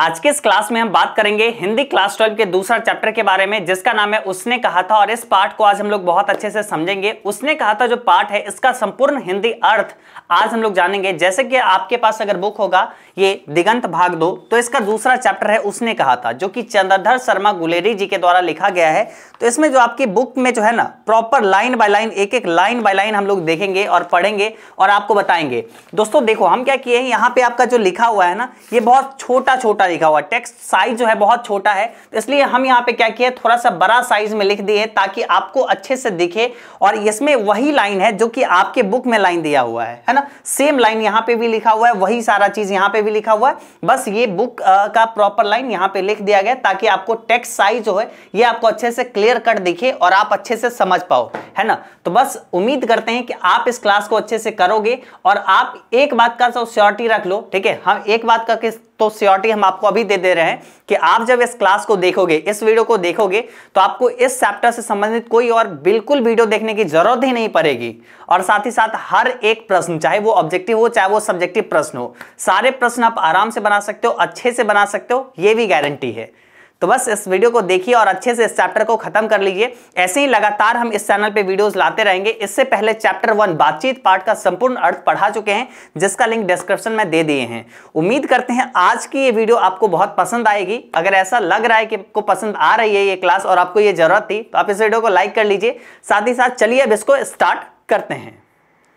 आज के इस क्लास में हम बात करेंगे हिंदी क्लास ट्वेल्व के दूसरा चैप्टर के बारे में जिसका नाम है उसने कहा था और इस पाठ को आज हम लोग बहुत अच्छे से समझेंगे उसने कहा था जो पाठ है इसका संपूर्ण हिंदी अर्थ आज हम लोग जानेंगे जैसे कि आपके पास अगर बुक होगा ये दिगंत भाग दो तो इसका दूसरा चैप्टर है उसने कहा था जो कि चंद्रधर शर्मा गुलेरी जी के द्वारा लिखा गया है तो इसमें जो आपकी बुक में जो है ना प्रॉपर लाइन बाय लाइन एक एक लाइन बाय लाइन हम लोग देखेंगे और पढ़ेंगे और आपको बताएंगे दोस्तों देखो हम क्या किए हैं यहाँ पे आपका जो लिखा हुआ है ना ये बहुत छोटा छोटा छोटा लिखा हुआ टेक्स्ट साइज जो है बहुत छोटा है तो इसलिए हम यहाँ पे क्या किया थोड़ा सा बड़ा साइज में लिख दिए ताकि आपको अच्छे से दिखे और इसमें वही लाइन है जो कि आपके बुक में लाइन दिया हुआ है है ना सेम लाइन यहाँ पे भी लिखा हुआ है वही सारा चीज यहाँ पे भी लिखा हुआ है बस ये बुक का प्रॉपर लाइन यहाँ पे लिख दिया गया ताकि आपको टेक्स साइज जो है ये आपको अच्छे से क्लियर कट दिखे और आप अच्छे से समझ पाओ है ना तो बस उम्मीद करते हैं कि आप इस क्लास को अच्छे से करोगे और आप एक बात का सोश्योरिटी तो रख लो ठीक है हम एक बात का किस तो सियोरिटी हम आपको अभी दे दे रहे हैं कि आप जब इस क्लास को देखोगे इस वीडियो को देखोगे तो आपको इस चैप्टर से संबंधित कोई और बिल्कुल वीडियो देखने की जरूरत ही नहीं पड़ेगी और साथ ही साथ हर एक प्रश्न चाहे वो ऑब्जेक्टिव हो चाहे वो सब्जेक्टिव प्रश्न हो सारे प्रश्न आप आराम से बना सकते हो अच्छे से बना सकते हो ये भी गारंटी है तो बस इस वीडियो को देखिए और अच्छे से इस चैप्टर को खत्म कर लीजिए ऐसे ही लगातार हम इस चैनल पे वीडियोस लाते रहेंगे इससे पहले चैप्टर वन बातचीत पार्ट का संपूर्ण अर्थ पढ़ा चुके हैं जिसका लिंक डिस्क्रिप्शन में दे दिए हैं उम्मीद करते हैं आज की ये वीडियो आपको बहुत पसंद आएगी अगर ऐसा लग रहा है कि आपको पसंद आ रही है ये क्लास और आपको ये जरूरत थी तो आप इस वीडियो को लाइक कर लीजिए साथ ही साथ चलिए अब इसको स्टार्ट करते हैं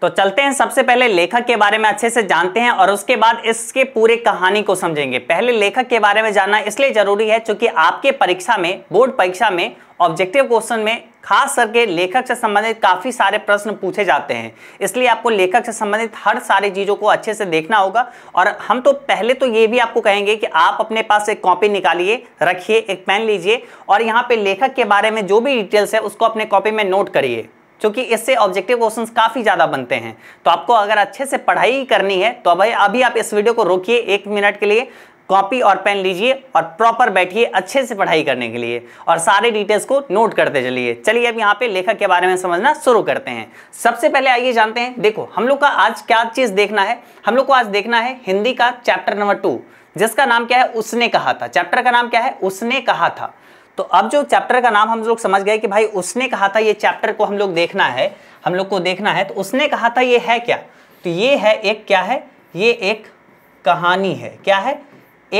तो चलते हैं सबसे पहले लेखक के बारे में अच्छे से जानते हैं और उसके बाद इसके पूरे कहानी को समझेंगे पहले लेखक के बारे में जानना इसलिए जरूरी है क्योंकि आपके परीक्षा में बोर्ड परीक्षा में ऑब्जेक्टिव क्वेश्चन में खास करके लेखक से संबंधित काफ़ी सारे प्रश्न पूछे जाते हैं इसलिए आपको लेखक से संबंधित हर सारी चीज़ों को अच्छे से देखना होगा और हम तो पहले तो ये भी आपको कहेंगे कि आप अपने पास एक कॉपी निकालिए रखिए एक पेन लीजिए और यहाँ पे लेखक के बारे में जो भी डिटेल्स है उसको अपने कॉपी में नोट करिए क्योंकि इससे ऑब्जेक्टिव क्वेश्चन काफ़ी ज़्यादा बनते हैं तो आपको अगर अच्छे से पढ़ाई करनी है तो भाई अभी आप इस वीडियो को रोकिए एक मिनट के लिए कॉपी और पेन लीजिए और प्रॉपर बैठिए अच्छे से पढ़ाई करने के लिए और सारे डिटेल्स को नोट करते चलिए चलिए अब यहाँ पे लेखक के बारे में समझना शुरू करते हैं सबसे पहले आइए जानते हैं देखो हम लोग का आज क्या चीज़ देखना है हम लोग को आज देखना है हिंदी का चैप्टर नंबर टू जिसका नाम क्या है उसने कहा था चैप्टर का नाम क्या है उसने कहा था तो अब जो चैप्टर का नाम हम लोग समझ गए कि भाई उसने कहा था ये चैप्टर को हम लोग देखना है हम लोग को देखना है तो उसने कहा था ये है क्या तो ये है एक क्या है ये एक कहानी है क्या है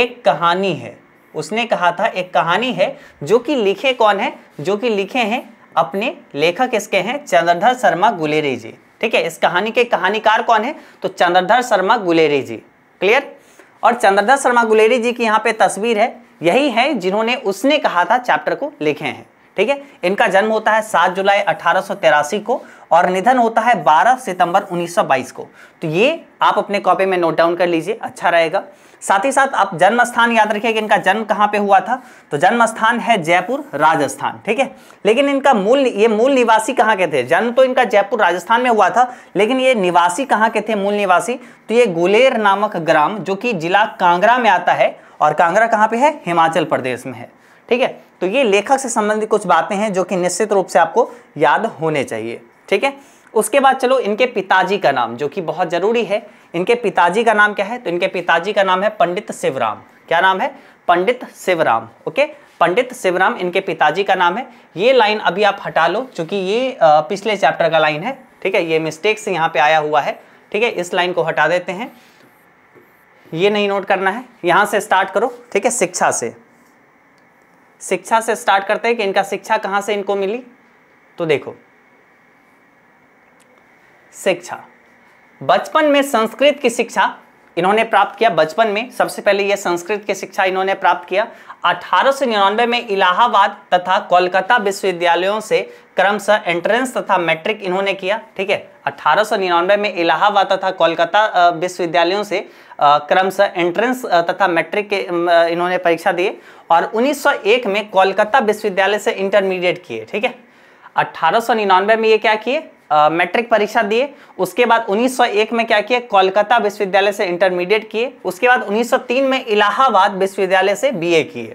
एक कहानी है उसने कहा था एक कहानी है जो कि लिखे कौन है जो कि लिखे हैं अपने लेखक इसके हैं चंद्रधर शर्मा गुलेरी जी ठीक है इस कहानी के कहानीकार कौन है तो चंद्रधर शर्मा गुलेरी जी क्लियर और चंद्रधर शर्मा गुलेरी जी की यहाँ पे तस्वीर है यही है जिन्होंने उसने कहा था चैप्टर को लिखे हैं ठीक है इनका जन्म होता है 7 जुलाई अठारह को और निधन होता है 12 सितंबर 1922 को तो ये आप अपने कॉपी में नोट डाउन कर लीजिए अच्छा रहेगा साथ ही साथ आप जन्म स्थान याद रखिए कि इनका जन्म कहाँ पे हुआ था तो जन्म स्थान है जयपुर राजस्थान ठीक है लेकिन इनका मूल ये मूल निवासी कहाँ के थे जन्म तो इनका जयपुर राजस्थान में हुआ था लेकिन ये निवासी कहाँ के थे मूल निवासी तो ये गुलेर नामक ग्राम जो कि जिला कांगड़ा में आता है और कांगड़ा कहाँ पे है हिमाचल प्रदेश में है ठीक है तो ये लेखक से संबंधित कुछ बातें हैं जो कि निश्चित रूप से आपको याद होने चाहिए ठीक है उसके बाद चलो इनके पिताजी का नाम जो कि बहुत ज़रूरी है इनके पिताजी का नाम क्या है तो इनके पिताजी का नाम है पंडित शिवराम क्या नाम है पंडित शिवराम ओके पंडित शिवराम इनके पिताजी का नाम है ये लाइन अभी आप हटा लो क्योंकि ये पिछले चैप्टर का लाइन है ठीक है ये मिस्टेक्स यहाँ पे आया हुआ है ठीक है इस लाइन को हटा देते हैं ये नहीं नोट करना है यहाँ से स्टार्ट करो ठीक है शिक्षा से शिक्षा से स्टार्ट करते हैं कि इनका शिक्षा कहाँ से इनको मिली तो देखो शिक्षा बचपन में संस्कृत की शिक्षा इन्होंने प्राप्त किया बचपन में सबसे पहले यह संस्कृत की शिक्षा इन्होंने प्राप्त किया अठारह में इलाहाबाद तथा कोलकाता विश्वविद्यालयों से क्रमशः एंट्रेंस तथा मैट्रिक इन्होंने किया ठीक है अठारह में इलाहाबाद तथा कोलकाता विश्वविद्यालयों से क्रमशः एंट्रेंस तथा मैट्रिक के इन्होंने परीक्षा दिए और 1901 में कोलकाता विश्वविद्यालय से इंटरमीडिएट किए ठीक है अठारह में ये क्या किए मैट्रिक परीक्षा दिए उसके बाद 1901 में क्या किए कोलकाता विश्वविद्यालय से इंटरमीडिएट किए उसके बाद 1903 में इलाहाबाद विश्वविद्यालय से बीए किए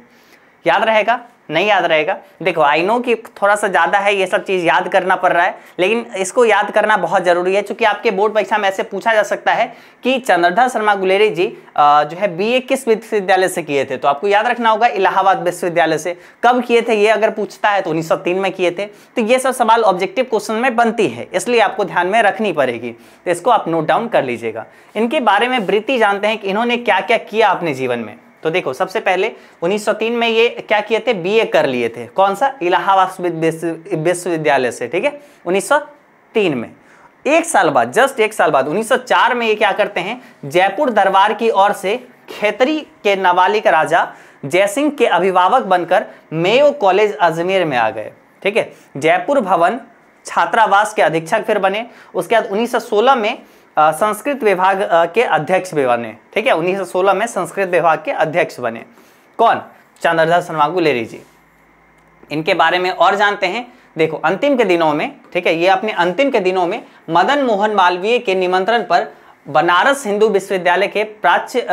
याद रहेगा नहीं याद रहेगा देखो आई नो कि थोड़ा सा ज़्यादा है ये सब चीज़ याद करना पड़ रहा है लेकिन इसको याद करना बहुत ज़रूरी है क्योंकि आपके बोर्ड परीक्षा में ऐसे पूछा जा सकता है कि चंद्रधर शर्मा गुलेरी जी जो है बीए किस विश्वविद्यालय से किए थे तो आपको याद रखना होगा इलाहाबाद विश्वविद्यालय से कब किए थे ये अगर पूछता है तो उन्नीस में किए थे तो ये सब सवाल ऑब्जेक्टिव क्वेश्चन में बनती है इसलिए आपको ध्यान में रखनी पड़ेगी तो इसको आप नोट डाउन कर लीजिएगा इनके बारे में वृत्ति जानते हैं कि इन्होंने क्या क्या किया अपने जीवन में तो देखो सबसे पहले 1903 में ये क्या किए थे बीए कर लिए थे कौन सा इलाहाबाद विश्वविद्यालय से ठीक है 1903 में एक साल बाद जस्ट एक साल बाद 1904 में ये क्या करते हैं जयपुर दरबार की ओर से खेतरी के नाबालिग राजा जयसिंह के अभिभावक बनकर मेयो कॉलेज अजमेर में आ गए ठीक है जयपुर भवन छात्रावास के अधीक्षक फिर बने उसके बाद 1916 में संस्कृत विभाग के अध्यक्ष भी बने ठीक है 1916 में संस्कृत विभाग के अध्यक्ष बने कौन चंद्रधर सनवागु सनवागुले जी इनके बारे में और जानते हैं देखो अंतिम के दिनों में ठीक है ये अपने अंतिम के दिनों में मदन मोहन मालवीय के निमंत्रण पर बनारस हिंदू विश्वविद्यालय के प्राच्य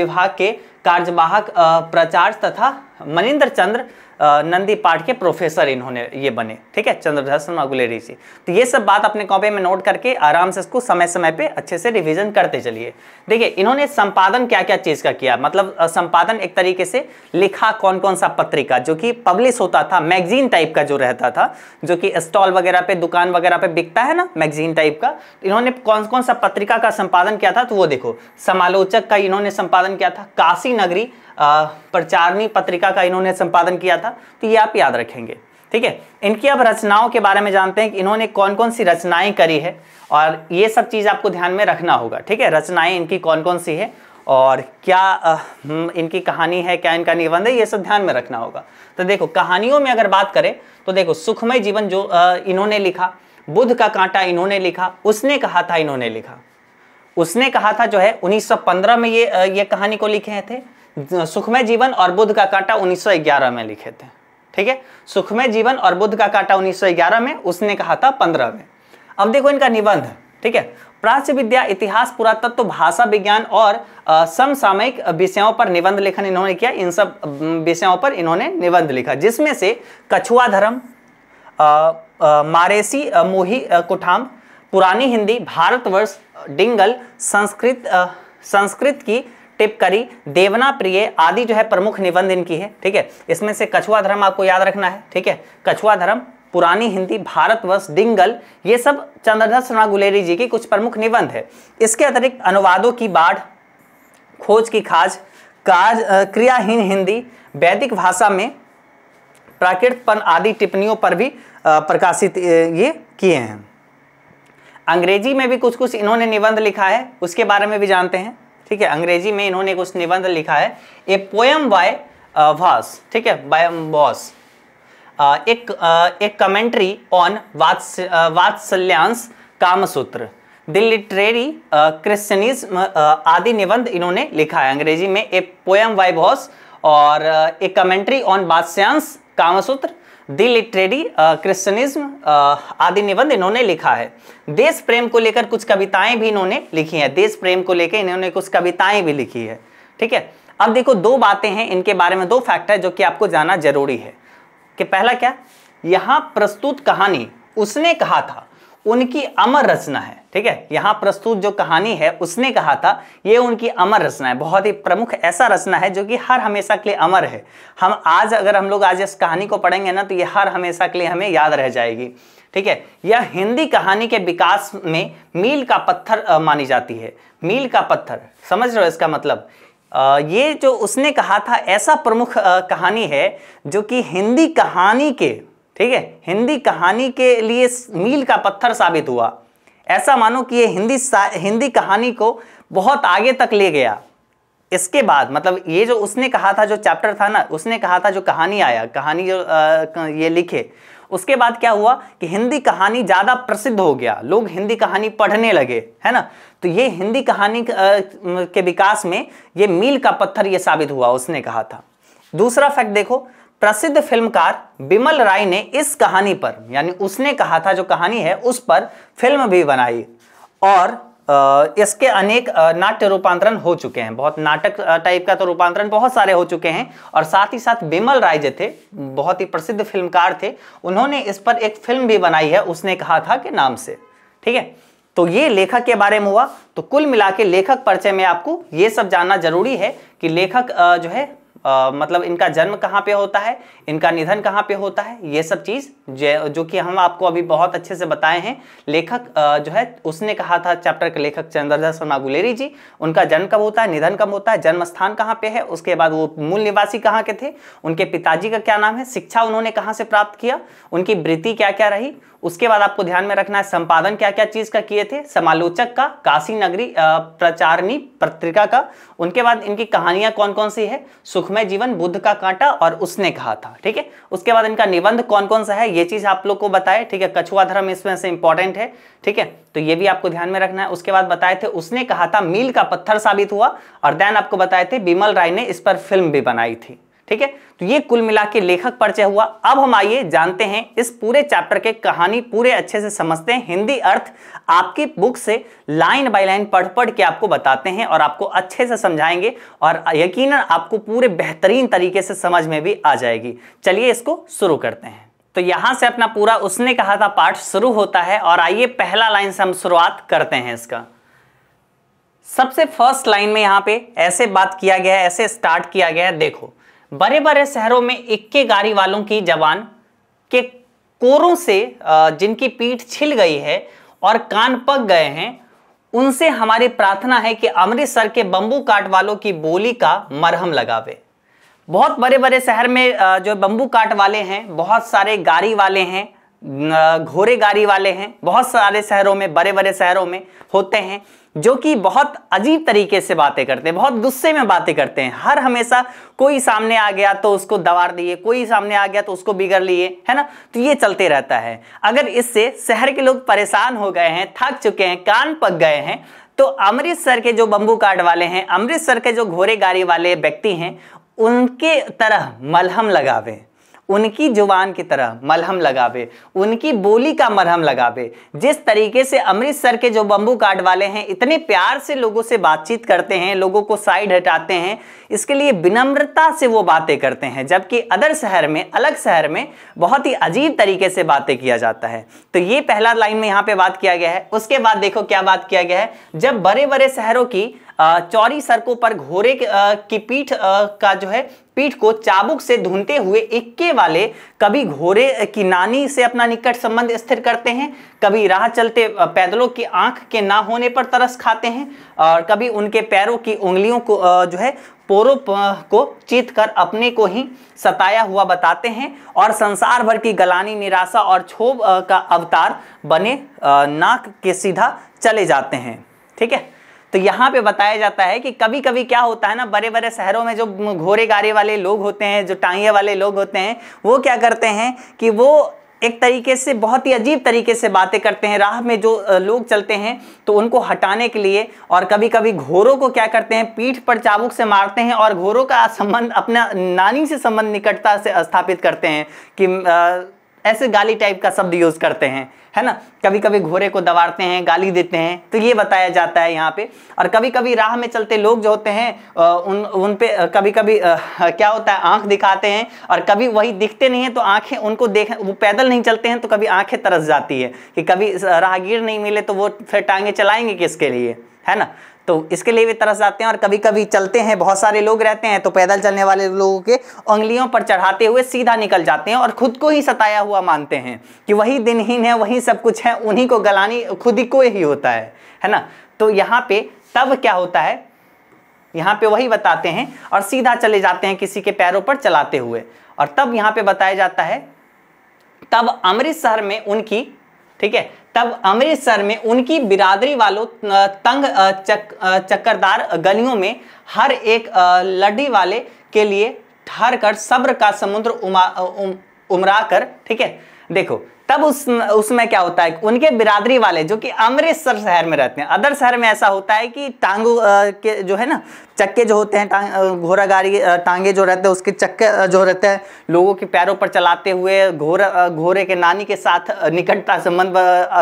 विभाग के कार्यवाहक प्रचार तथा मनिंद्र चंद्र नंदी पाठ के प्रोफेसर इन्होंने ये बने ठीक है शर्मा अगुलेरी जी तो ये सब बात अपने कॉपी में नोट करके आराम से इसको समय समय पे अच्छे से रिवीजन करते चलिए देखिए इन्होंने संपादन क्या क्या चीज़ का किया मतलब संपादन एक तरीके से लिखा कौन कौन सा पत्रिका जो कि पब्लिश होता था मैगजीन टाइप का जो रहता था जो कि स्टॉल वगैरह पे दुकान वगैरह पे बिकता है ना मैगजीन टाइप का इन्होंने कौन कौन सा पत्रिका का संपादन किया था तो वो देखो समालोचक का इन्होंने संपादन किया था काशी नगरी प्रचारणी पत्रिका का इन्होंने संपादन किया था तो ये आप याद रखेंगे ठीक है इनकी अब रचनाओं के बारे में जानते हैं कि इन्होंने कौन कौन सी रचनाएं करी है और ये सब चीज़ आपको ध्यान में रखना होगा ठीक है रचनाएं इनकी कौन कौन सी है और क्या हम्म, इनकी कहानी है क्या इनका निबंध है ये सब ध्यान में रखना होगा तो देखो कहानियों में अगर बात करें तो देखो सुखमय जीवन जो इन्होंने लिखा बुद्ध का कांटा इन्होंने लिखा उसने कहा था इन्होंने लिखा उसने कहा था जो है 1915 में ये ये कहानी को लिखे थे सुखमय जीवन और बुद्ध का कांटा 1911 में लिखे थे ठीक है सुखमय जीवन और बुद्ध का कांटा 1911 में उसने कहा था 15 में अब देखो इनका निबंध ठीक है प्राच्य विद्या इतिहास पुरातत्व भाषा विज्ञान और समसामयिक विषयों पर निबंध लेखन इन्होंने किया इन सब विषयों पर इन्होंने निबंध लिखा जिसमें से कछुआ धर्म मारेसी मोही कुठाम पुरानी हिंदी भारतवर्ष डिंगल संस्कृत आ, संस्कृत की टिपकरी देवना प्रिय आदि जो है प्रमुख निबंध इनकी है ठीक है इसमें से कछुआ धर्म आपको याद रखना है ठीक है कछुआ धर्म पुरानी हिंदी भारतवर्ष डिंगल ये सब चंद्रधर शर्मा गुलेरी जी की कुछ प्रमुख निबंध है इसके अतिरिक्त अनुवादों की बाढ़ खोज की खाज काज क्रियाहीन हिंदी वैदिक भाषा में प्राकृतपन आदि टिप्पणियों पर भी प्रकाशित ये किए हैं अंग्रेजी में भी कुछ कुछ इन्होंने निबंध लिखा है उसके बारे में भी जानते हैं ठीक है अंग्रेजी में इन्होंने कुछ निबंध लिखा है ए पोयम बाय वास ठीक है बाय बॉस एक एक commentary on Vatsyayan Kamasutra the literary criticism आदि निबंध इन्होंने लिखा है अंग्रेजी में ए पोयम बाय बॉस और a commentary on Vatsyayan Kamasutra the literary criticism आदि निबंध इन्होंने लिखा है देश प्रेम को लेकर कुछ कविताएं भी इन्होंने लिखी हैं देश प्रेम को लेकर इन्होंने कुछ कविताएं भी लिखी है ठीक है अब देखो दो बातें हैं इनके बारे में दो फैक्ट है जो कि आपको जाना जरूरी है कि पहला क्या यहाँ प्रस्तुत कहानी उसने कहा था उनकी अमर रचना है ठीक है यहाँ प्रस्तुत जो कहानी है उसने कहा था ये उनकी अमर रचना है बहुत ही प्रमुख ऐसा रचना है जो कि हर हमेशा के लिए अमर है हम आज अगर हम लोग आज इस कहानी को पढ़ेंगे ना तो ये हर हमेशा के लिए हमें याद रह जाएगी ठीक है यह हिंदी कहानी के विकास में मील का पत्थर आ, मानी जाती है मील का पत्थर समझ रहे हो इसका मतलब आ, ये जो उसने कहा था ऐसा प्रमुख आ, कहानी है जो कि हिंदी कहानी के ठीक है हिंदी कहानी के लिए मील का पत्थर साबित हुआ ऐसा मानो कि ये हिंदी हिंदी कहानी को बहुत आगे तक ले गया इसके बाद मतलब ये जो उसने कहा था जो चैप्टर था ना उसने कहा था जो कहानी आया कहानी जो आ, ये लिखे उसके बाद क्या हुआ कि हिंदी कहानी ज़्यादा प्रसिद्ध हो गया लोग हिंदी कहानी पढ़ने लगे है ना तो ये हिंदी कहानी के विकास में ये मील का पत्थर ये साबित हुआ उसने कहा था दूसरा फैक्ट देखो प्रसिद्ध फिल्मकार बिमल राय ने इस कहानी पर यानी उसने कहा था जो कहानी है उस पर फिल्म भी बनाई और इसके अनेक नाट्य रूपांतरण हो चुके हैं बहुत नाटक टाइप का तो रूपांतरण बहुत सारे हो चुके हैं और साथ ही साथ बिमल राय जो थे बहुत ही प्रसिद्ध फिल्मकार थे उन्होंने इस पर एक फिल्म भी बनाई है उसने कहा था कि नाम से ठीक है तो ये लेखक के बारे में हुआ तो कुल मिला के लेखक परिचय में आपको ये सब जानना जरूरी है कि लेखक जो है आ, मतलब इनका जन्म कहाँ पे होता है इनका निधन कहाँ पे होता है ये सब चीज़ जो कि हम आपको अभी बहुत अच्छे से बताए हैं लेखक आ, जो है उसने कहा था चैप्टर के लेखक चंद्रदास शर्मा गुलेरी जी उनका जन्म कब होता है निधन कब होता है जन्म स्थान कहाँ पे है उसके बाद वो मूल निवासी कहाँ के थे उनके पिताजी का क्या नाम है शिक्षा उन्होंने कहाँ से प्राप्त किया उनकी वृत्ति क्या क्या रही उसके बाद आपको ध्यान में रखना है संपादन क्या क्या चीज का किए थे समालोचक का काशी नगरी प्रचारणी पत्रिका का उनके बाद इनकी कहानियां कौन कौन सी है सुखमय जीवन बुद्ध का कांटा और उसने कहा था ठीक है उसके बाद इनका निबंध कौन कौन सा है ये चीज आप लोग को बताए ठीक है कछुआ धर्म इसमें से इंपॉर्टेंट है ठीक है तो ये भी आपको ध्यान में रखना है उसके बाद बताए थे उसने कहा था मील का पत्थर साबित हुआ और देन आपको बताए थे बिमल राय ने इस पर फिल्म भी बनाई थी ठीक है तो ये कुल मिला के लेखक परिचय हुआ अब हम आइए जानते हैं इस पूरे चैप्टर के कहानी पूरे अच्छे से समझते हैं हिंदी अर्थ आपकी बुक से लाइन बाय लाइन पढ़ पढ़ के आपको बताते हैं और आपको अच्छे से समझाएंगे और यकीन आपको पूरे बेहतरीन तरीके से समझ में भी आ जाएगी चलिए इसको शुरू करते हैं तो यहां से अपना पूरा उसने कहा था पाठ शुरू होता है और आइए पहला लाइन से हम शुरुआत करते हैं इसका सबसे फर्स्ट लाइन में यहां पे ऐसे बात किया गया है ऐसे स्टार्ट किया गया है देखो बड़े बड़े शहरों में इक्के गाड़ी वालों की जवान के कोरों से जिनकी पीठ छिल गई है और कान पक गए हैं उनसे हमारी प्रार्थना है कि अमृतसर के बम्बू काट वालों की बोली का मरहम लगावे बहुत बड़े बड़े शहर में जो बम्बू काट वाले हैं बहुत सारे गाड़ी वाले हैं घोड़े गाड़ी वाले हैं बहुत सारे शहरों में बड़े बड़े शहरों में होते हैं जो कि बहुत अजीब तरीके से बातें करते हैं बहुत गुस्से में बातें करते हैं हर हमेशा कोई सामने आ गया तो उसको दवार दिए कोई सामने आ गया तो उसको बिगड़ लिए है ना तो ये चलते रहता है अगर इससे शहर के लोग परेशान हो गए हैं थक चुके हैं कान पक गए हैं तो अमृतसर के जो बंबू कार्ड वाले हैं अमृतसर के जो घोड़े गाड़ी वाले व्यक्ति हैं उनके तरह मलहम लगावें उनकी जुबान की तरह मलहम लगावे उनकी बोली का मरहम लगावे जिस तरीके से अमृतसर के जो बम्बू कार्ड वाले हैं इतने प्यार से लोगों से बातचीत करते हैं लोगों को साइड हटाते हैं इसके लिए विनम्रता से वो बातें करते हैं जबकि अदर शहर में अलग शहर में बहुत ही अजीब तरीके से बातें किया जाता है तो ये पहला लाइन में यहाँ पे बात किया गया है उसके बाद देखो क्या बात किया गया है जब बड़े बड़े शहरों की चौरी सड़कों पर घोड़े की पीठ का जो है पीठ को चाबुक से धुनते हुए इक्के वाले कभी घोड़े की नानी से अपना निकट संबंध स्थिर करते हैं कभी राह चलते पैदलों की आंख के ना होने पर तरस खाते हैं और कभी उनके पैरों की उंगलियों को जो है पोरों को चीत कर अपने को ही सताया हुआ बताते हैं और संसार भर की गलानी निराशा और क्षोभ का अवतार बने नाक के सीधा चले जाते हैं ठीक है तो यहाँ पे बताया जाता है कि कभी कभी क्या होता है ना बड़े बड़े शहरों में जो घोड़े गाड़े वाले लोग होते हैं जो टांगे वाले लोग होते हैं वो क्या करते हैं कि वो एक तरीके से बहुत ही अजीब तरीके से बातें करते हैं राह में जो लोग चलते हैं तो उनको हटाने के लिए और कभी कभी घोरों को क्या करते हैं पीठ पर चाबुक से मारते हैं और घोरों का संबंध अपना नानी से संबंध निकटता से स्थापित करते हैं कि आ, ऐसे गाली टाइप का शब्द यूज करते हैं है ना कभी कभी घोड़े को दबाड़ते हैं गाली देते हैं तो ये बताया जाता है यहाँ पे और कभी कभी राह में चलते लोग जो होते हैं उन उन पे कभी कभी क्या होता है आंख दिखाते हैं और कभी वही दिखते नहीं हैं तो आंखें उनको देख वो पैदल नहीं चलते हैं तो कभी आंखें तरस जाती है कि कभी राहगीर नहीं मिले तो वो फिर टांगे चलाएंगे किसके लिए है ना तो इसके लिए भी तरस जाते हैं और कभी कभी चलते हैं बहुत सारे लोग रहते हैं तो पैदल चलने वाले लोगों के उंगलियों पर चढ़ाते हुए सीधा निकल जाते हैं और खुद को ही सताया हुआ मानते हैं कि वही दिनहीन है वही सब कुछ है उन्हीं को गलानी खुद ही को ही होता है है ना तो यहाँ पे तब क्या होता है यहाँ पे वही बताते हैं और सीधा चले जाते हैं किसी के पैरों पर चलाते हुए और तब यहाँ पे बताया जाता है तब अमृतसर में उनकी ठीक है तब अमृतसर में उनकी बिरादरी वालों तंग चक, चक्करदार गलियों में हर एक लड्डी वाले के लिए ठहर कर सब्र का समुद्र उमा उम, उमरा कर ठीक है देखो तब उस उसमें क्या होता है उनके बिरादरी वाले जो कि अमृतसर शहर में रहते हैं अदर शहर में ऐसा होता है कि टांगों के जो है ना चक्के जो होते हैं घोड़ा गाड़ी टांगे जो रहते हैं उसके चक्के जो रहते हैं लोगों के पैरों पर चलाते हुए घोड़ा घोड़े के नानी के साथ निकटता संबंध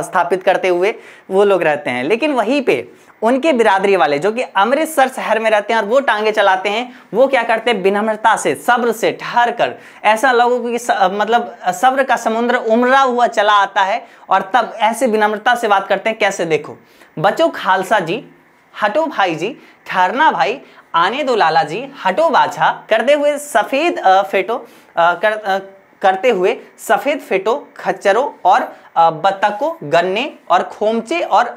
स्थापित करते हुए वो लोग रहते हैं लेकिन वहीं पर उनके बिरादरी वाले जो कि अमृतसर शहर में रहते हैं और वो टांगे चलाते हैं वो क्या करते हैं विनम्रता से सब्र से ठहर कर ऐसा लोगों की मतलब सब्र का समुद्र उमरा हुआ चला आता है और तब ऐसे विनम्रता से बात करते हैं कैसे देखो बचो खालसा जी हटो भाई जी ठहरना भाई आने दो लाला जी हटो बाछा करते हुए सफ़ेद फेटो कर करते हुए सफ़ेद फेटो खच्चरों और बत्तखों गन्ने और खोमचे और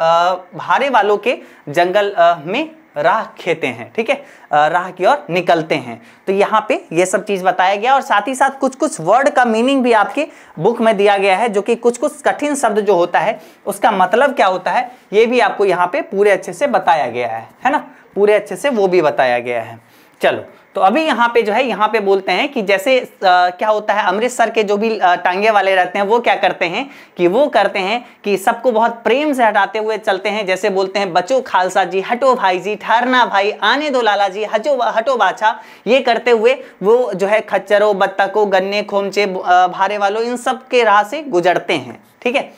भारे वालों के जंगल में राह खेते हैं ठीक है राह की ओर निकलते हैं तो यहाँ पे ये सब चीज़ बताया गया और साथ ही साथ कुछ कुछ वर्ड का मीनिंग भी आपके बुक में दिया गया है जो कि कुछ कुछ कठिन शब्द जो होता है उसका मतलब क्या होता है ये भी आपको यहाँ पे पूरे अच्छे से बताया गया है है ना पूरे अच्छे से वो भी बताया गया है चलो तो अभी यहाँ पे जो है यहाँ पे बोलते हैं कि जैसे आ, क्या होता है अमृतसर के जो भी टांगे वाले रहते हैं वो क्या करते हैं कि वो करते हैं कि सबको बहुत प्रेम से हटाते हुए चलते हैं जैसे बोलते हैं बचो खालसा जी हटो भाई जी ठहरना भाई आने दो लाला जी हजो हटो बाछा ये करते हुए वो जो है खच्चरों बत्तखों गन्ने खोमचे भारे वालों इन सब के राह से गुजरते हैं ठीक है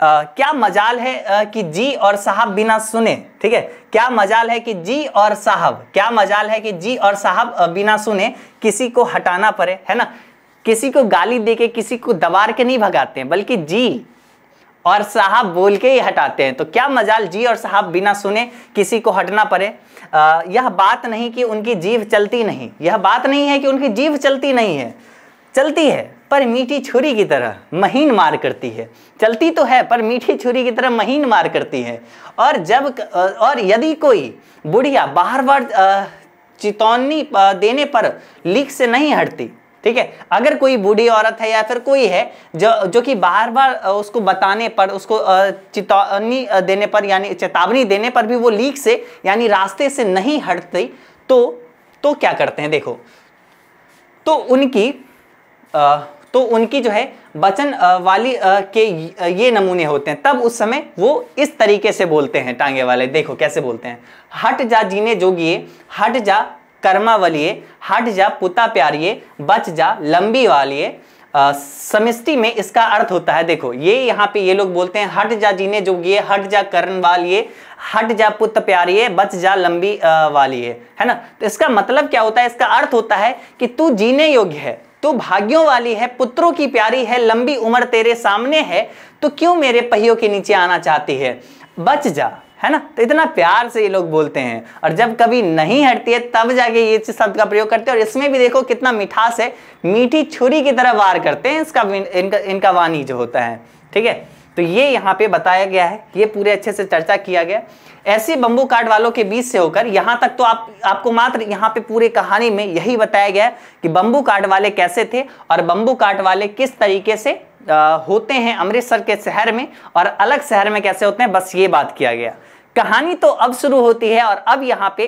आ, क्या मजाल है आ, कि जी और साहब बिना सुने ठीक है क्या मजाल है कि जी और साहब क्या मजाल है कि जी और साहब बिना सुने किसी को हटाना पड़े है ना किसी को गाली दे के किसी को दबार के नहीं भगाते हैं बल्कि जी और साहब बोल के ही हटाते हैं तो क्या मजाल जी और साहब बिना सुने किसी को हटना पड़े यह बात नहीं कि उनकी जीव चलती नहीं यह बात नहीं है कि उनकी जीव चलती नहीं है चलती है पर मीठी छुरी की तरह महीन मार करती है चलती तो है पर मीठी छुरी की तरह महीन मार करती है और जब और यदि कोई बुढ़िया बार बार चितौनी देने पर लीक से नहीं हटती ठीक है अगर कोई बूढ़ी औरत है या फिर कोई है जो जो कि बार बार उसको बताने पर उसको चेतावनी देने पर यानी चेतावनी देने पर भी वो लीक से यानी रास्ते से नहीं हटती तो तो क्या करते हैं देखो तो उनकी तो उनकी जो है बचन वाली के ये नमूने होते हैं तब उस समय वो इस तरीके से बोलते हैं टांगे वाले देखो कैसे बोलते हैं हट जा जीने जोगिए हट जा कर्मा वलिए हट जा पुता प्यारिए बच जा लंबी वालिए समिष्टि में इसका अर्थ होता है देखो ये यहाँ पे ये लोग बोलते हैं हट जा जीने जोगिए हट जा कर्ण वालिए हट जा पुत प्यारिए बच जा लंबी वालिए है ना तो इसका मतलब क्या होता है इसका अर्थ होता है कि तू जीने योग्य है तू भाग्यों वाली है पुत्रों की प्यारी है लंबी उम्र तेरे सामने है तो क्यों मेरे पहियों के नीचे आना चाहती है बच जा है ना तो इतना प्यार से ये लोग बोलते हैं और जब कभी नहीं हटती है तब जाके ये शब्द का प्रयोग करते हैं और इसमें भी देखो कितना मिठास है मीठी छुरी की तरह वार करते हैं इसका इनका इनका वाणी जो होता है ठीक है तो ये यहाँ पे बताया गया है ये पूरे अच्छे से चर्चा किया गया ऐसे बंबू कार्ड वालों के बीच से होकर यहाँ तक तो आप आपको मात्र यहाँ पे पूरे कहानी में यही बताया गया है कि बंबू कार्ड वाले कैसे थे और बंबू कार्ड वाले किस तरीके से आ, होते हैं अमृतसर के शहर में और अलग शहर में कैसे होते हैं बस ये बात किया गया कहानी तो अब शुरू होती है और अब यहाँ पे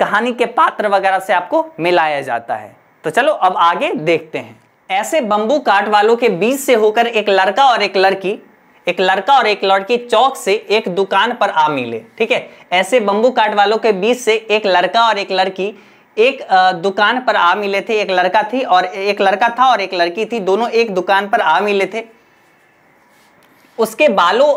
कहानी के पात्र वगैरह से आपको मिलाया जाता है तो चलो अब आगे देखते हैं ऐसे बंबू काट वालों के बीच से होकर एक लड़का और एक लड़की एक लड़का और एक लड़की चौक से एक दुकान पर आ मिले ठीक है ऐसे बंबू काट वालों के बीच से एक लड़का और एक लड़की एक दुकान पर आ मिले थे एक लड़का थी और एक लड़का था और एक लड़की थी दोनों एक दुकान पर आ मिले थे उसके बालों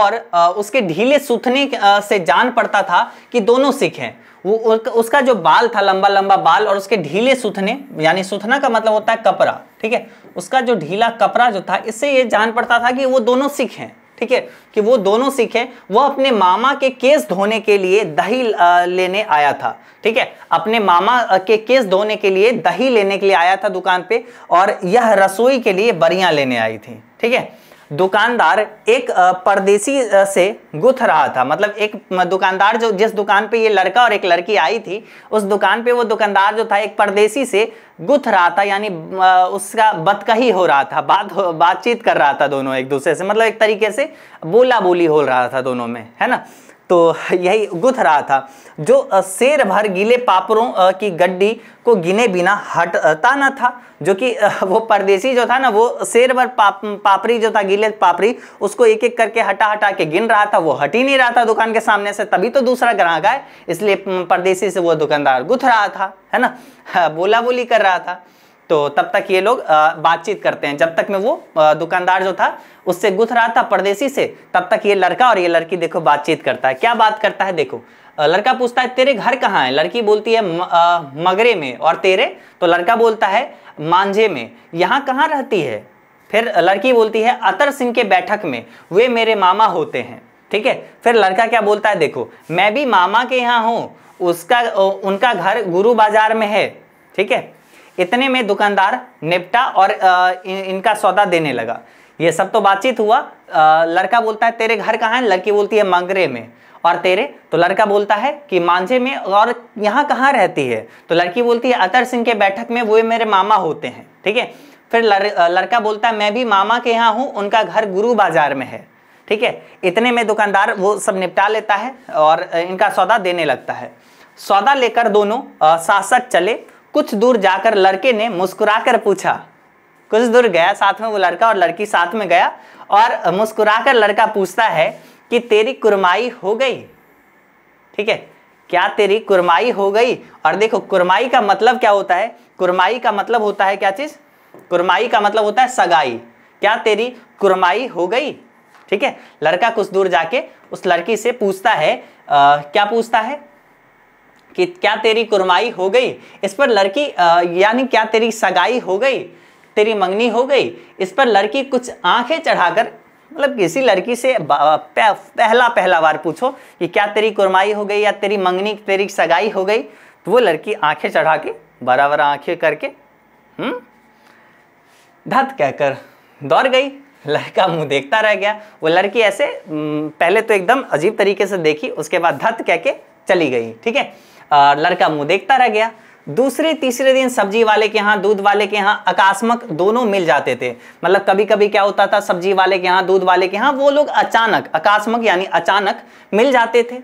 और उसके ढीले सूथने से जान पड़ता था कि दोनों सिख हैं वो उसका जो बाल था लंबा लंबा बाल और उसके ढीले सुथने यानी सुथना का मतलब होता है कपड़ा ठीक है उसका जो ढीला कपड़ा जो था इससे ये जान पड़ता था कि वो दोनों सिख हैं ठीक है कि वो दोनों सिख हैं वो अपने मामा के केस धोने के लिए दही लेने आया था ठीक है अपने मामा के केस धोने के लिए दही लेने के लिए आया था दुकान पर और यह रसोई के लिए बरियाँ लेने आई थी ठीक है दुकानदार एक परदेसी से गुथ रहा था मतलब एक दुकानदार जो जिस दुकान पे ये लड़का और एक लड़की आई थी उस दुकान पे वो दुकानदार जो था एक परदेसी से गुथ रहा था यानी उसका बतकही हो रहा था बात बातचीत कर रहा था दोनों एक दूसरे से मतलब एक तरीके से बोला बोली हो रहा था दोनों में है ना तो यही गुथ रहा था जो शेर भर गीले पापरों की गड्डी को गिने बिना हटता ना था जो कि वो परदेसी जो था ना वो शेर भर पाप पापरी जो था गीले पापरी उसको एक एक करके हटा हटा के गिन रहा था वो हट ही नहीं रहा था दुकान के सामने से तभी तो दूसरा ग्राहक आए इसलिए परदेसी से वो दुकानदार गुथ रहा था है ना बोला बोली कर रहा था तो तब तक ये लोग बातचीत करते हैं जब तक में वो दुकानदार जो था उससे गुथ रहा था परदेसी से तब तक ये लड़का और ये लड़की देखो बातचीत करता है क्या बात करता है देखो लड़का पूछता है तेरे घर कहाँ है लड़की बोलती है मगरे में और तेरे तो लड़का बोलता है मांझे में यहाँ कहाँ रहती है फिर लड़की बोलती है अतर सिंह के बैठक में वे मेरे मामा होते हैं ठीक है फिर लड़का क्या बोलता है देखो मैं भी मामा के यहाँ हूँ उसका उनका घर गुरु बाजार में है ठीक है इतने में दुकानदार निपटा और इनका सौदा देने लगा ये सब तो बातचीत हुआ आ, लड़का बोलता है तेरे घर कहाँ है लड़की बोलती है मंगरे में और तेरे तो लड़का बोलता है कि मांझे में और यहाँ कहाँ रहती है तो लड़की बोलती है अतर सिंह के बैठक में वो मेरे मामा होते हैं ठीक है फिर लर, लड़का बोलता है मैं भी मामा के यहाँ हूँ उनका घर गुरु बाजार में है ठीक है इतने में दुकानदार वो सब निपटा लेता है और इनका सौदा देने लगता है सौदा लेकर दोनों शासक चले कुछ दूर जाकर लड़के ने मुस्कुराकर पूछा कुछ दूर गया साथ में वो लड़का और लड़की साथ में गया और मुस्कुराकर लड़का पूछता है कि तेरी कुरमाई हो गई ठीक है क्या तेरी कुरमाई हो गई और देखो कुरमाई का मतलब क्या होता है कुरमाई का मतलब होता है क्या चीज़ कुरमाई का मतलब होता है सगाई क्या तेरी कुरमाई हो गई ठीक है लड़का कुछ दूर जाके उस लड़की से पूछता है आ, क्या पूछता है कि क्या तेरी कुरमाई हो गई इस पर लड़की यानी क्या तेरी सगाई हो गई तेरी मंगनी हो गई इस पर लड़की कुछ आंखें चढ़ाकर मतलब किसी लड़की से पहला पहला बार पूछो कि क्या तेरी कुरमाई हो गई या तेरी मंगनी तेरी सगाई हो गई तो वो लड़की आंखें चढ़ा के बराबर आंखें करके हम्म धत कहकर दौड़ गई लड़का मुंह देखता रह गया वो लड़की ऐसे हम्म, पहले तो एकदम अजीब तरीके से देखी उसके बाद धत कह के चली गई ठीक है लड़का मुंह देखता रह गया दूसरे तीसरे दिन सब्जी वाले के यहाँ दूध वाले के यहाँ अकास्मक दोनों मिल जाते थे मतलब कभी कभी क्या होता था सब्जी वाले के यहाँ दूध वाले के यहाँ वो लोग अचानक अकास्मक यानी अचानक मिल जाते थे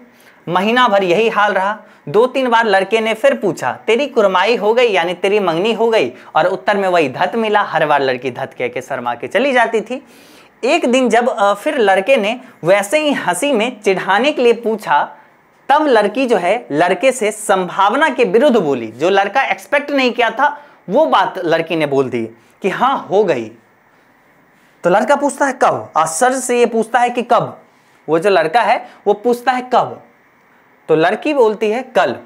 महीना भर यही हाल रहा दो तीन बार लड़के ने फिर पूछा तेरी कुरमाई हो गई यानी तेरी मंगनी हो गई और उत्तर में वही धत मिला हर बार लड़की धत कह के शर्मा के चली जाती थी एक दिन जब फिर लड़के ने वैसे ही हंसी में चिढ़ाने के लिए पूछा तब लड़की जो है लड़के से संभावना के विरुद्ध बोली जो लड़का एक्सपेक्ट नहीं किया था वो बात लड़की ने बोल दी कि हाँ हो गई तो लड़का पूछता है कब आश्चर्य से ये पूछता है कि कब वो जो लड़का है वो पूछता है कब तो लड़की बोलती है कल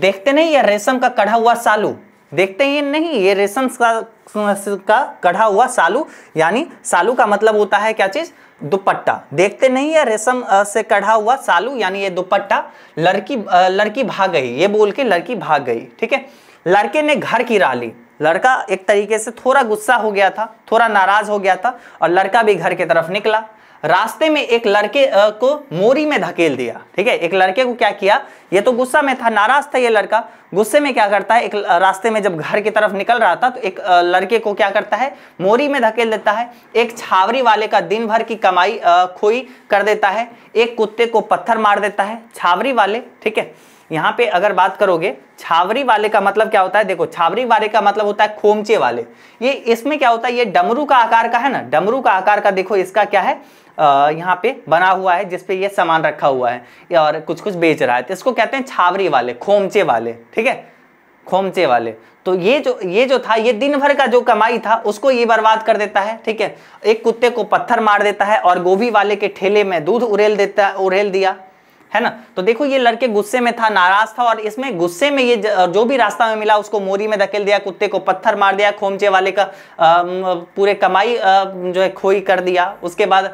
देखते नहीं यह रेशम का कढ़ा हुआ सालू देखते ही नहीं ये रेशम का का कढ़ा हुआ सालू यानी सालू का मतलब होता है क्या चीज़ दुपट्टा देखते नहीं है रेशम से कढ़ा हुआ सालू यानी ये दुपट्टा लड़की लड़की भाग गई ये बोल के लड़की भाग गई ठीक है लड़के ने घर की रा ली लड़का एक तरीके से थोड़ा गुस्सा हो गया था थोड़ा नाराज हो गया था और लड़का भी घर की तरफ निकला रास्ते में एक लड़के को मोरी में धकेल दिया ठीक है एक लड़के को क्या किया ये तो गुस्सा में था नाराज था ये लड़का गुस्से में क्या करता है एक रास्ते में जब घर की तरफ निकल रहा था तो एक लड़के को क्या करता है मोरी में धकेल देता है एक छावरी वाले का दिन भर की कमाई खोई कर देता है एक कुत्ते को पत्थर मार देता है छावरी वाले ठीक है यहाँ पे अगर बात करोगे छावरी वाले का मतलब क्या होता है देखो छावरी वाले का मतलब होता है खोमचे वाले ये इसमें क्या होता है ये डमरू का आकार का है ना डमरू का आकार का देखो इसका क्या है यहाँ पे बना हुआ है जिसपे ये सामान रखा हुआ है और कुछ कुछ बेच रहा है तो इसको कहते हैं छावरी वाले खोमचे वाले ठीक है खोमचे वाले तो ये जो ये जो था ये दिन भर का जो कमाई था उसको ये बर्बाद कर देता है ठीक है एक कुत्ते को पत्थर मार देता है और गोभी वाले के ठेले में दूध उरेल देता उरेल दिया है ना तो देखो ये लड़के गुस्से में था नाराज था और इसमें गुस्से में ये जो भी रास्ता में मिला उसको मोरी में धकेल दिया कुत्ते को पत्थर मार दिया खोमचे वाले का पूरे कमाई जो है खोई कर दिया उसके बाद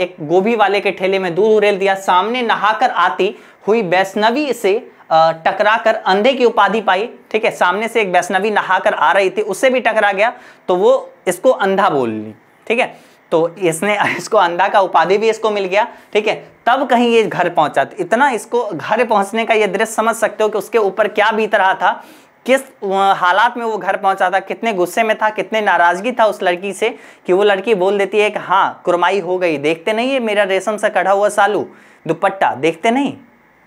एक गोभी वाले के ठेले में दूध उड़ेल दिया सामने नहाकर आती हुई वैष्णवी से टकरा कर अंधे की उपाधि पाई ठीक है सामने से एक वैष्णवी नहाकर आ रही थी उससे भी टकरा गया तो वो इसको अंधा बोल ली ठीक है तो इसने इसको अंधा का उपाधि भी इसको मिल गया ठीक है तब कहीं ये घर पहुंचा तो इतना इसको घर पहुंचने का ये दृश्य समझ सकते हो कि उसके ऊपर क्या बीत रहा था किस हालात में वो घर पहुंचा था कितने गुस्से में था कितने नाराजगी था उस लड़की से कि वो लड़की बोल देती है कि हाँ कुरमाई हो गई देखते नहीं है मेरा रेशम से कढ़ा हुआ सालू दुपट्टा देखते नहीं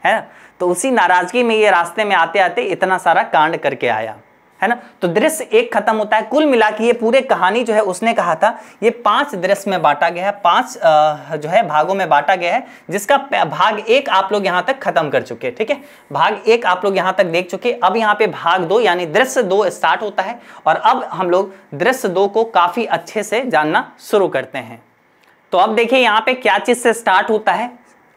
है ना तो उसी नाराजगी में ये रास्ते में आते आते इतना सारा कांड करके आया है ना तो दृश्य एक खत्म होता है कुल मिला के ये पूरे कहानी जो है उसने कहा था ये पांच दृश्य में बांटा गया है पांच जो है भागों में बांटा गया है जिसका भाग एक आप लोग यहाँ तक खत्म कर चुके हैं ठीक है भाग एक आप लोग यहाँ तक देख चुके अब यहाँ पे भाग दो यानी दृश्य दो स्टार्ट होता है और अब हम लोग दृश्य दो को काफी अच्छे से जानना शुरू करते हैं तो अब देखिए यहाँ पे क्या चीज से स्टार्ट होता है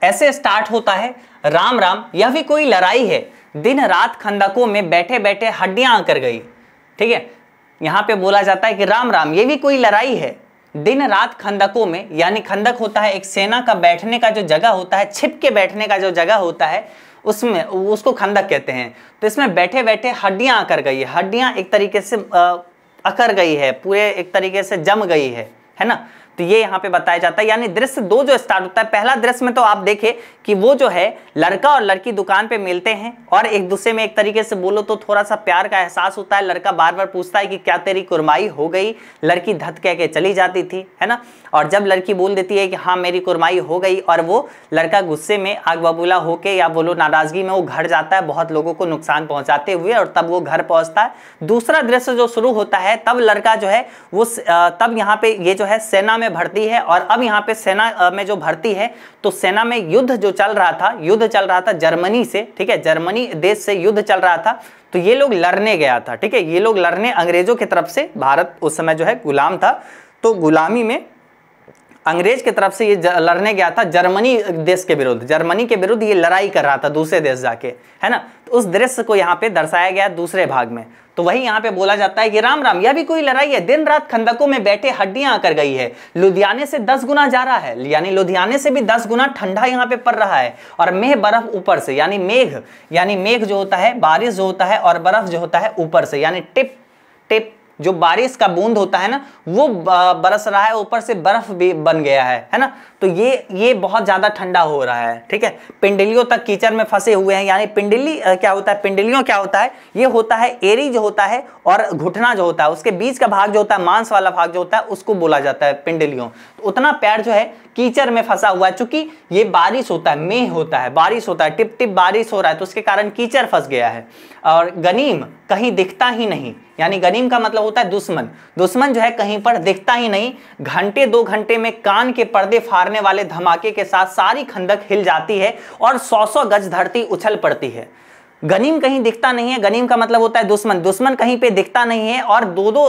ऐसे स्टार्ट होता है राम राम यह भी कोई लड़ाई है दिन रात खंदकों में बैठे बैठे हड्डियां आकर गई ठीक है यहां पे बोला जाता है कि राम राम ये भी कोई लड़ाई है दिन रात खंदकों में यानी खंदक होता है एक सेना का बैठने का जो जगह होता है छिप के बैठने का जो जगह होता है उसमें उसको खंदक कहते हैं तो इसमें बैठे बैठे हड्डियां आकर गई है हड्डियां एक तरीके से अकर गई है पूरे एक तरीके से जम गई है है ना तो ये यहाँ पे बताया जाता है यानी दृश्य दो जो स्टार्ट होता है पहला दृश्य में तो आप देखे कि वो जो है लड़का और लड़की दुकान पे मिलते हैं और एक दूसरे में एक तरीके से बोलो तो थोड़ा सा प्यार का एहसास होता है लड़का बार बार पूछता है कि क्या तेरी कुरमाई हो गई लड़की धत कह के चली जाती थी है ना और जब लड़की बोल देती है कि हाँ मेरी कुरमाई हो गई और वो लड़का गुस्से में आग बबूला होके या बोलो नाराज़गी में वो घर जाता है बहुत लोगों को नुकसान पहुंचाते हुए और तब वो घर पहुँचता है दूसरा दृश्य जो शुरू होता है तब लड़का जो है वो तब यहाँ पे ये जो है सेना में भर्ती है और अब यहाँ पे सेना में जो भर्ती है तो सेना में युद्ध जो चल रहा था युद्ध चल रहा था जर्मनी से ठीक है जर्मनी देश से युद्ध चल रहा था तो ये लोग लड़ने गया था ठीक है ये लोग लड़ने अंग्रेजों की तरफ से भारत उस समय जो है गुलाम था तो गुलामी में अंग्रेज की तरफ से ये लड़ने गया था जर्मनी देश के विरुद्ध जर्मनी के विरुद्ध ये लड़ाई कर रहा था दूसरे देश जाके है ना तो उस दृश्य को यहाँ पे दर्शाया गया दूसरे भाग में तो वही यहाँ पे बोला जाता है कि राम राम यह भी कोई लड़ाई है दिन रात खंडकों में बैठे हड्डियां आकर गई है लुधियाने से दस गुना जा रहा है यानी लुधियाने से भी दस गुना ठंडा यहाँ पे पड़ रहा है और मेह बर्फ ऊपर से यानी मेघ यानी मेघ जो होता है बारिश जो होता है और बर्फ जो होता है ऊपर से यानी टिप टिप जो बारिश का बूंद होता है ना वो बरस रहा है ऊपर से बर्फ भी बन गया है है ना तो ये ये बहुत ज़्यादा ठंडा हो रहा है ठीक है पिंडलियों तक कीचड़ में फंसे हुए हैं यानी पिंडली क्या होता है पिंडलियों क्या होता है ये होता है एरी जो होता है और घुटना जो होता है उसके बीच का भाग जो होता है मांस वाला भाग जो होता है उसको बोला जाता है पिंडलियों तो उतना पैर जो है कीचड़ में फंसा हुआ है चूंकि ये बारिश होता है मेह होता है बारिश होता है टिप टिप बारिश हो रहा है तो उसके कारण कीचड़ फंस गया है और गनीम कहीं दिखता ही नहीं यानी गनीम का मतलब होता है दुश्मन दुश्मन जो है कहीं पर दिखता ही नहीं घंटे दो घंटे में कान के पर्दे फाड़ने वाले धमाके के साथ सारी खंदक हिल जाती है और सौ सौ गज धरती उछल पड़ती है गनीम कहीं दिखता नहीं है गनीम का मतलब होता है दुश्मन दुश्मन कहीं पे दिखता नहीं है और दो दो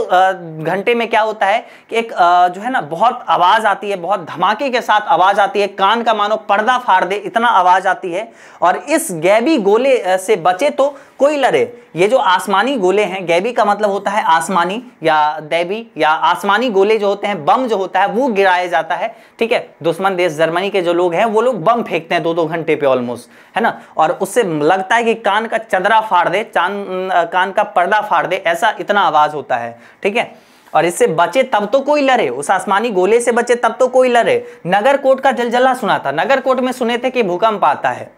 घंटे में क्या होता है कि एक जो है ना बहुत आवाज़ आती है बहुत धमाके के साथ आवाज़ आती है कान का मानो पर्दा फाड़ दे इतना आवाज़ आती है और इस गैबी गोले से बचे तो कोई लड़े ये जो आसमानी गोले हैं गैबी का मतलब होता है आसमानी या दैबी या आसमानी गोले जो होते हैं बम जो होता है वो गिराया जाता है ठीक है दुश्मन देश जर्मनी के जो लोग हैं वो लोग बम फेंकते हैं दो दो घंटे पे ऑलमोस्ट है ना और उससे लगता है कि कान का चदरा फाड़ दे चान कान का पर्दा फाड़ दे ऐसा इतना आवाज होता है ठीक है और इससे बचे तब तो कोई लड़े उस आसमानी गोले से बचे तब तो कोई लड़े नगर कोट का जलजला सुना था नगर कोट में सुने थे कि भूकंप आता है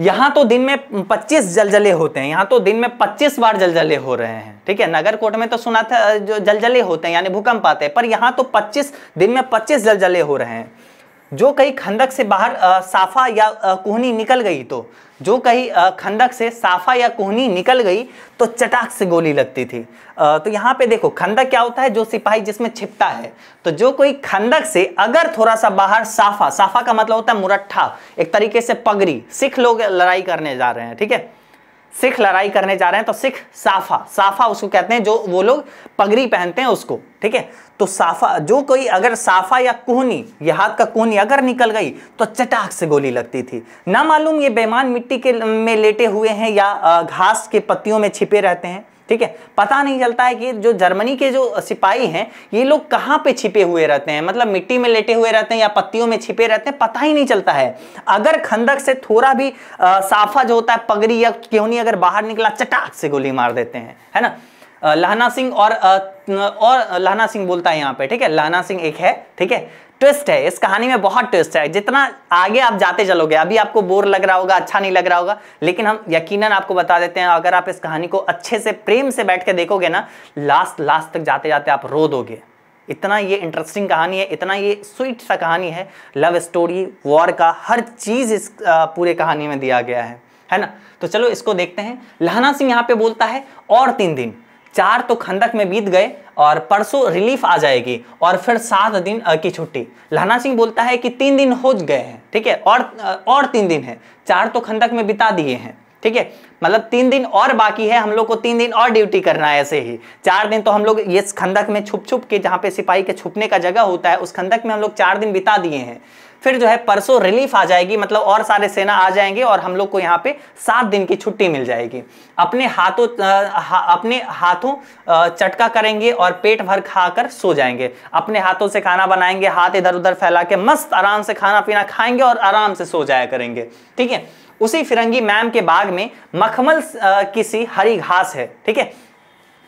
यहां तो दिन में 25 जलजले होते हैं यहां तो दिन में 25 बार जलजले हो रहे हैं ठीक है नगर कोट में तो सुना था जो जलजले होते हैं यानी भूकंप आते हैं पर यहां तो 25 दिन में 25 जलजले हो रहे हैं जो कहीं खंदक से बाहर आ, साफा या आ, कुहनी निकल गई तो जो कहीं खंदक से साफा या कुहनी निकल गई तो चटाक से गोली लगती थी आ, तो यहाँ पे देखो खंदक क्या होता है जो सिपाही जिसमें छिपता है तो जो कोई खंदक से अगर थोड़ा सा बाहर साफा साफा का मतलब होता है मुरट्ठा एक तरीके से पगड़ी सिख लोग लड़ाई करने जा रहे हैं ठीक है सिख लड़ाई करने जा रहे हैं तो सिख साफा साफा उसको कहते हैं जो वो लोग पगड़ी पहनते हैं उसको ठीक है तो साफा जो कोई अगर साफा या कोहनी या हाथ का कोहनी अगर निकल गई तो चटाक से गोली लगती थी ना मालूम ये बेमान मिट्टी के में लेटे हुए हैं या घास के पत्तियों में छिपे रहते हैं ठीक है पता नहीं चलता है कि जो जर्मनी के जो सिपाही हैं ये लोग कहाँ पे छिपे हुए रहते हैं मतलब मिट्टी में लेटे हुए रहते हैं या पत्तियों में छिपे रहते हैं पता ही नहीं चलता है अगर खंदक से थोड़ा भी आ, साफा जो होता है पगड़ी या केहनी अगर बाहर निकला चटाक से गोली मार देते हैं है ना लहना सिंह और और लहना सिंह बोलता है यहाँ पे ठीक है लहना सिंह एक है ठीक है ट्विस्ट है इस कहानी में बहुत ट्विस्ट है जितना आगे आप जाते चलोगे अभी आपको बोर लग रहा होगा अच्छा नहीं लग रहा होगा लेकिन हम यकीनन आपको बता देते हैं अगर आप इस कहानी को अच्छे से प्रेम से बैठ के देखोगे ना लास्ट लास्ट तक जाते जाते आप रो दोगे इतना ये इंटरेस्टिंग कहानी है इतना ये स्वीट सा कहानी है लव स्टोरी वॉर का हर चीज़ इस पूरे कहानी में दिया गया है है ना तो चलो इसको देखते हैं लहना सिंह यहाँ पे बोलता है और तीन दिन चार तो खंदक में बीत गए और परसों रिलीफ आ जाएगी और फिर सात दिन की छुट्टी लहना सिंह बोलता है कि तीन दिन हो गए हैं ठीक है और और तीन दिन है चार तो खंडक में बिता दिए हैं ठीक है मतलब तीन दिन और बाकी है हम लोग को तीन दिन और ड्यूटी करना है ऐसे ही चार दिन तो हम लोग ये खंडक में छुप छुप के जहाँ पे सिपाही के छुपने का जगह होता है उस खंडक में हम लोग चार दिन बिता दिए हैं फिर जो है परसों रिलीफ आ जाएगी मतलब और सारे सेना आ जाएंगे और हम लोग को यहाँ पे सात दिन की छुट्टी मिल जाएगी अपने हाथों हा, अपने हाथों चटका करेंगे और पेट भर खाकर सो जाएंगे अपने हाथों से खाना बनाएंगे हाथ इधर उधर फैला के मस्त आराम से खाना पीना खाएंगे और आराम से सो जाया करेंगे ठीक है उसी फिरंगी मैम के बाग में मखमल किसी हरी घास है ठीक है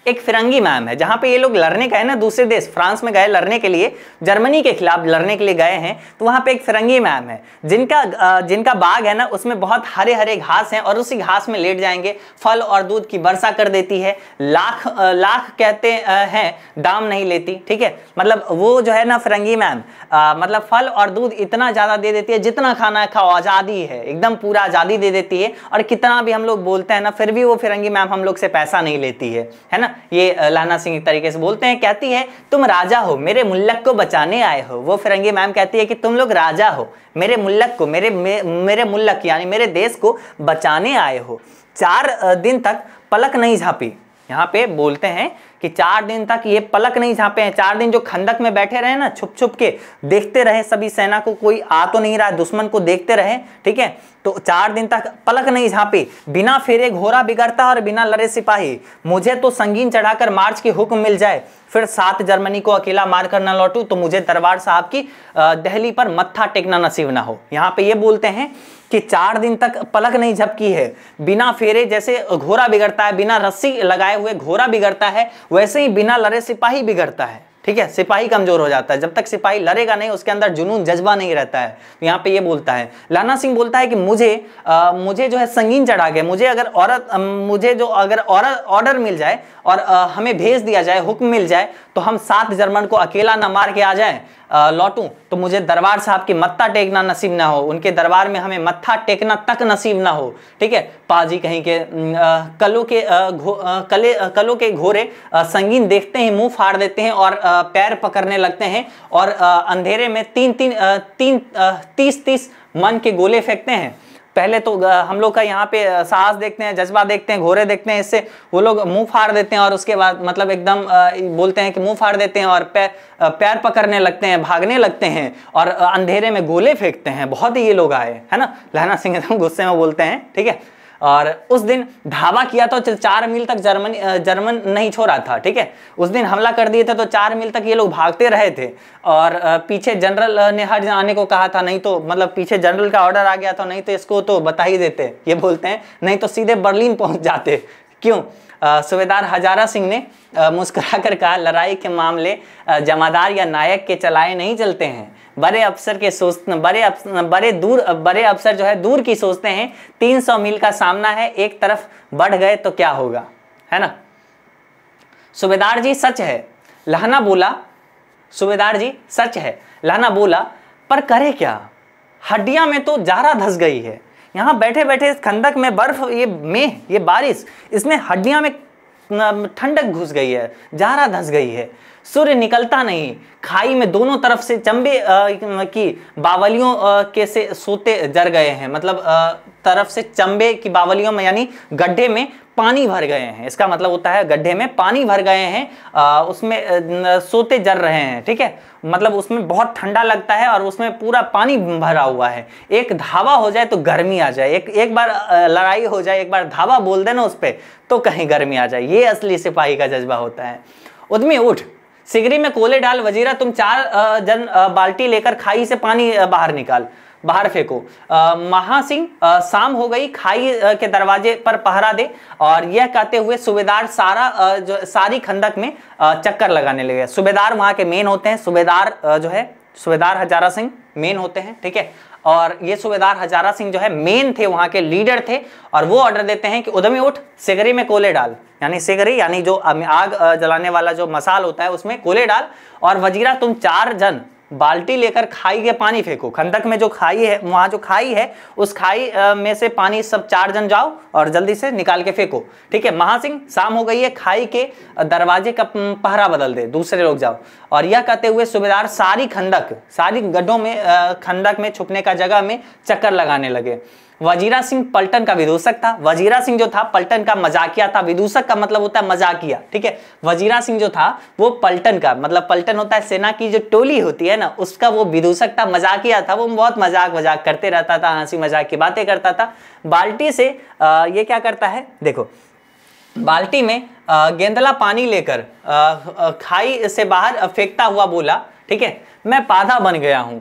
एक फिरंगी मैम है जहां पे ये लोग लड़ने गए ना दूसरे देश फ्रांस में गए लड़ने के लिए जर्मनी के खिलाफ लड़ने के लिए गए हैं तो वहां पे एक फिरंगी मैम है जिनका जिनका बाग है ना उसमें बहुत हरे हरे घास हैं और उसी घास में लेट जाएंगे फल और दूध की वर्षा कर देती है लाख लाख कहते हैं दाम नहीं लेती ठीक है मतलब वो जो है ना फिरंगी मैम मतलब फल और दूध इतना ज़्यादा दे देती है जितना खाना खाओ आज़ादी है एकदम पूरा आज़ादी दे देती है और कितना भी हम लोग बोलते हैं ना फिर भी वो फिरंगी मैम हम लोग से पैसा नहीं लेती है ना ना ये लाना सिंह एक तरीके से बोलते हैं कहती है तुम राजा हो मेरे मुल्लक को बचाने आए हो वो फिरंगी मैम कहती है कि तुम लोग राजा हो मेरे मुल्लक को मेरे मेरे मुल्लक यानी मेरे देश को बचाने आए हो चार दिन तक पलक नहीं झापी यहाँ पे बोलते हैं कि चार दिन तक ये पलक नहीं झापे हैं चार दिन जो खंदक में बैठे रहे ना छुप छुप के देखते रहे सभी सेना को कोई आ तो नहीं रहा दुश्मन को देखते रहे ठीक है तो चार दिन तक पलक नहीं झापे बिना फेरे घोरा बिगड़ता और बिना लड़े सिपाही मुझे तो संगीन चढ़ाकर मार्च के हुक्म मिल जाए फिर सात जर्मनी को अकेला मारकर न लौटू तो मुझे दरबार साहब की दहली पर मत्था टेकना नसीब ना हो यहाँ पे ये बोलते हैं कि चार दिन तक पलक नहीं झपकी है बिना फेरे जैसे घोड़ा बिगड़ता है बिना रस्सी लगाए हुए घोड़ा बिगड़ता है वैसे ही बिना लड़े सिपाही बिगड़ता है ठीक है सिपाही कमजोर हो जाता है जब तक सिपाही लड़ेगा नहीं उसके अंदर जुनून जज्बा नहीं रहता है यहाँ पे ये बोलता है लाना सिंह बोलता है कि मुझे आ, मुझे जो है संगीन चढ़ा गया मुझे अगर औरत मुझे जो अगर ऑर्डर मिल जाए और आ, हमें भेज दिया जाए हुक्म मिल जाए तो हम सात जर्मन को अकेला ना मार के आ जाए लौटू तो मुझे दरबार साहब की मत्था टेकना नसीब ना हो उनके दरबार में हमें मत्था टेकना तक नसीब ना हो ठीक है पाजी कहीं के कलों के घो, कले कलों के घोरे संगीन देखते हैं मुंह फाड़ देते हैं और पैर पकड़ने लगते हैं और अंधेरे में तीन तीन तीन तीस तीस मन के गोले फेंकते हैं पहले तो हम लोग का यहाँ पे साहस देखते हैं जज्बा देखते हैं घोरे देखते हैं इससे वो लोग मुंह फाड़ देते हैं और उसके बाद मतलब एकदम बोलते हैं कि मुंह फाड़ देते हैं और पैर पैर पकड़ने लगते हैं भागने लगते हैं और अंधेरे में गोले फेंकते हैं बहुत ही ये लोग आए है ना लहना सिंह एकदम गुस्से में बोलते हैं ठीक है और उस दिन धावा किया था तो चार मील तक जर्मन जर्मन नहीं छोड़ा था ठीक है उस दिन हमला कर दिए थे तो चार मील तक ये लोग भागते रहे थे और पीछे जनरल ने हर आने को कहा था नहीं तो मतलब पीछे जनरल का ऑर्डर आ गया था नहीं तो इसको तो बता ही देते ये बोलते हैं नहीं तो सीधे बर्लिन पहुंच जाते क्यों सुबेदार हजारा सिंह ने मुस्कुरा कर कहा लड़ाई के मामले जमादार या नायक के चलाए नहीं चलते हैं बड़े अफसर के सोच बड़े बड़े दूर बड़े अफसर जो है दूर की सोचते हैं 300 मील का सामना है एक तरफ बढ़ गए तो क्या होगा है ना सुबेदार जी सच है लहना बोला सुबेदार जी सच है लहना बोला पर करे क्या हड्डियां में तो जारा धस गई है यहाँ बैठे बैठे इस खंदक में बर्फ ये मेह ये बारिश इसमें हड्डियाँ में ठंडक घुस गई है जारा धंस गई है सूर्य निकलता नहीं खाई में दोनों तरफ से चंबे की बावलियों के से सोते जर गए हैं मतलब तरफ से चंबे की बावलियों में यानी गड्ढे में पानी भर गए हैं इसका मतलब होता है गड्ढे में पानी भर गए हैं उसमें सोते जर रहे हैं ठीक है मतलब उसमें बहुत ठंडा लगता है और उसमें पूरा पानी भरा हुआ है एक धावा हो जाए तो गर्मी आ जाए एक एक बार लड़ाई हो जाए एक बार धावा बोल देना उस पर तो कहीं गर्मी आ जाए ये असली सिपाही का जज्बा होता है उदमी उठ सिगरी में कोले डाल वजीरा तुम चार जन बाल्टी लेकर खाई से पानी बाहर निकाल बाहर फेंको महासिंह शाम हो गई खाई के दरवाजे पर पहरा दे और यह कहते हुए सूबेदार सारा आ, जो सारी खंडक में आ, चक्कर लगाने लगे सूबेदार वहां के मेन होते हैं सूबेदार जो है सूबेदार हजारा सिंह मेन होते हैं ठीक है और ये सूबेदार हजारा सिंह जो है मेन थे वहां के लीडर थे और वो ऑर्डर देते हैं कि उधमी उठ सिगरी में कोले डाल यानी सिगरी यानी जो आग जलाने वाला जो मसाल होता है उसमें कोले डाल और वजीरा तुम चार जन बाल्टी लेकर खाई के पानी फेंको खंदक में जो खाई है वहाँ जो खाई है उस खाई में से पानी सब चार जन जाओ और जल्दी से निकाल के फेंको ठीक है महासिंह शाम हो गई है खाई के दरवाजे का पहरा बदल दे दूसरे लोग जाओ और यह कहते हुए सूबेदार सारी खंदक सारी गड्ढों में खंदक में छुपने का जगह में चक्कर लगाने लगे वजीरा सिंह पलटन का विदूषक था वजीरा सिंह जो था पलटन का मजाकिया था विदूषक का मतलब होता है मजाकिया ठीक है वजीरा सिंह जो था वो पलटन का मतलब पलटन होता है सेना की जो टोली होती है ना उसका वो विदूषक था मजाकिया था वो बहुत मजाक वजाक करते रहता था हंसी मजाक की बातें करता था बाल्टी से आ, ये क्या करता है देखो बाल्टी में गेंदला पानी लेकर खाई से बाहर फेंकता हुआ बोला ठीक है मैं पाधा बन गया हूँ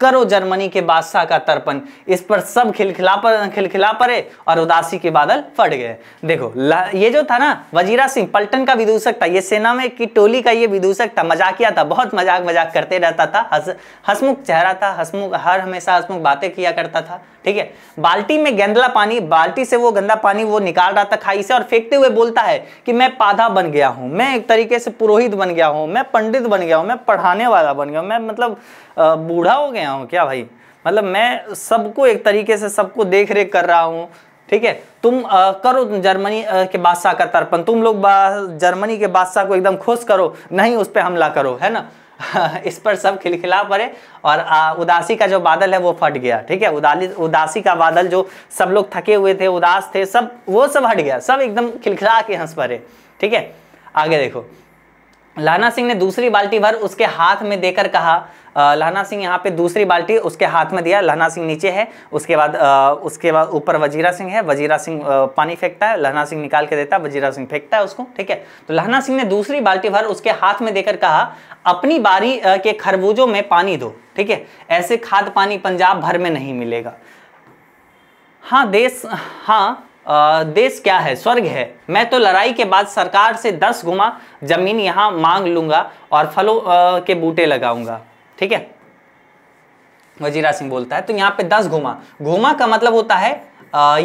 करो जर्मनी के बादशाह का तर्पण इस पर सब खिलखिला पर खिलखिला पड़े और उदासी के बादल फट गए देखो ये जो था ना वजीरा सिंह पलटन का विदूषक था ये सेना में की टोली का ये विदूषक था मजाकिया था बहुत मजाक मजाक करते रहता था हसमुख चेहरा था हसमुख हर हमेशा हसमुख बातें किया करता था ठीक है बाल्टी में गंदला पानी बाल्टी से वो गंदा पानी वो निकाल रहा था खाई से और फेंकते हुए बोलता है कि मैं पाधा बन गया हूं मैं एक तरीके से पुरोहित बन गया हूँ मैं पंडित बन गया हूं मैं पढ़ाने वाला बन गया हूं मैं मतलब बूढ़ा हो गया हूँ क्या भाई मतलब मैं सबको एक तरीके से सबको देख रेख कर रहा हूँ ठीक है तुम आ, करो जर्मनी आ, के बादशाह का तर्पण तुम लोग जर्मनी के बादशाह को एकदम खुश करो नहीं उस पर हमला करो है ना इस पर सब खिलखिला पड़े और आ, उदासी का जो बादल है वो फट गया ठीक है उदाली उदासी का बादल जो सब लोग थके हुए थे उदास थे सब वो सब हट गया सब एकदम खिलखिला के हंस पड़े ठीक है आगे देखो लाना सिंह ने दूसरी बाल्टी भर उसके हाथ में देकर कहा लाना सिंह यहाँ पे दूसरी बाल्टी उसके हाथ में दिया लाना सिंह नीचे है उसके बाद आ, उसके बाद ऊपर वजीरा सिंह है वजीरा सिंह पानी फेंकता है लाना सिंह निकाल के देता है वजीरा सिंह फेंकता है उसको ठीक है तो लाना सिंह ने दूसरी बाल्टी भर उसके हाथ में देकर कहा अपनी बारी के खरबूजों में पानी दो ठीक है ऐसे खाद पानी पंजाब भर में नहीं मिलेगा हाँ देश हाँ देश क्या है स्वर्ग है मैं तो लड़ाई के बाद सरकार से दस गुमा जमीन यहां मांग लूंगा और फलों के बूटे लगाऊंगा ठीक है वजीरा सिंह बोलता है तो यहाँ पे दस घुमा घुमा का मतलब होता है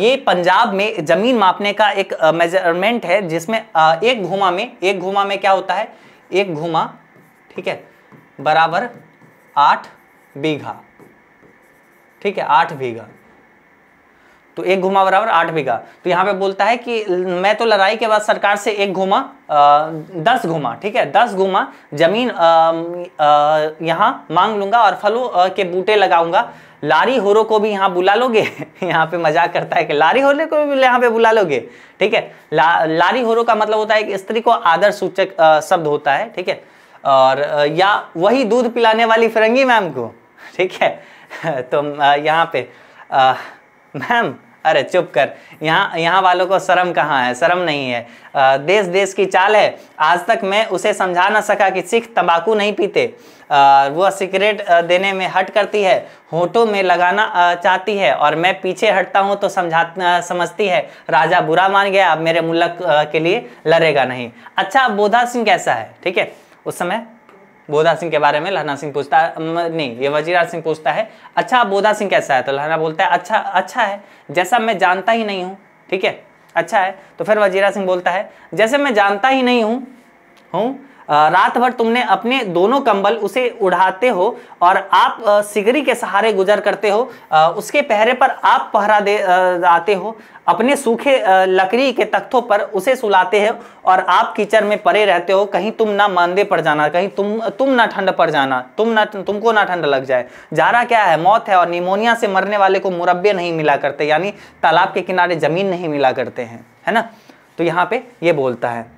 ये पंजाब में जमीन मापने का एक मेजरमेंट है जिसमें एक घुमा में एक घुमा में क्या होता है एक घुमा ठीक है बराबर आठ बीघा ठीक है आठ बीघा तो एक घुमा बराबर आठ बीघा तो यहाँ पे बोलता है कि मैं तो लड़ाई के बाद सरकार से एक घुमा दस घुमा ठीक है दस घुमा जमीन यहाँ मांग लूंगा और फलों के बूटे लगाऊंगा लारी होरो को भी यहाँ बुला लोगे यहाँ पे मजाक करता है कि लारी होरे को भी यहाँ पे बुला लोगे ठीक है ला, लारी होरो का मतलब होता है कि स्त्री को आदर सूचक शब्द होता है ठीक है और या वही दूध पिलाने वाली फिरंगी मैम को ठीक है तो यहाँ पे मैम अरे चुप कर यहाँ यहाँ वालों को शर्म कहाँ है शर्म नहीं है आ, देश देश की चाल है आज तक मैं उसे समझा ना सका कि सिख तंबाकू नहीं पीते आ, वह सिगरेट देने में हट करती है होठों में लगाना चाहती है और मैं पीछे हटता हूँ तो समझा समझती है राजा बुरा मान गया अब मेरे मुल्क के लिए लड़ेगा नहीं अच्छा बोधा सिंह कैसा है ठीक है उस समय बोधा सिंह के बारे में लहना सिंह पूछता है नहीं ये वजीराज सिंह पूछता है अच्छा आप बोधा सिंह कैसा है तो लहना बोलता है अच्छा अच्छा है जैसा मैं जानता ही नहीं हूँ ठीक है अच्छा है तो फिर वजीरा सिंह बोलता है जैसे मैं जानता ही नहीं हूँ हूँ रात भर तुमने अपने दोनों कंबल उसे उड़ाते हो और आप सिगरी के सहारे गुजर करते हो उसके पहरे पर आप पहरा दे आते हो अपने सूखे लकड़ी के तख्तों पर उसे सुलाते हैं और आप कीचड़ में पड़े रहते हो कहीं तुम ना मांदे पड़ जाना कहीं तुम तुम ना ठंड पड़ जाना तुम ना तुमको ना ठंड लग जाए जारा क्या है मौत है और निमोनिया से मरने वाले को मुरब्बे नहीं मिला करते यानी तालाब के किनारे ज़मीन नहीं मिला करते हैं है ना तो यहाँ पे ये बोलता है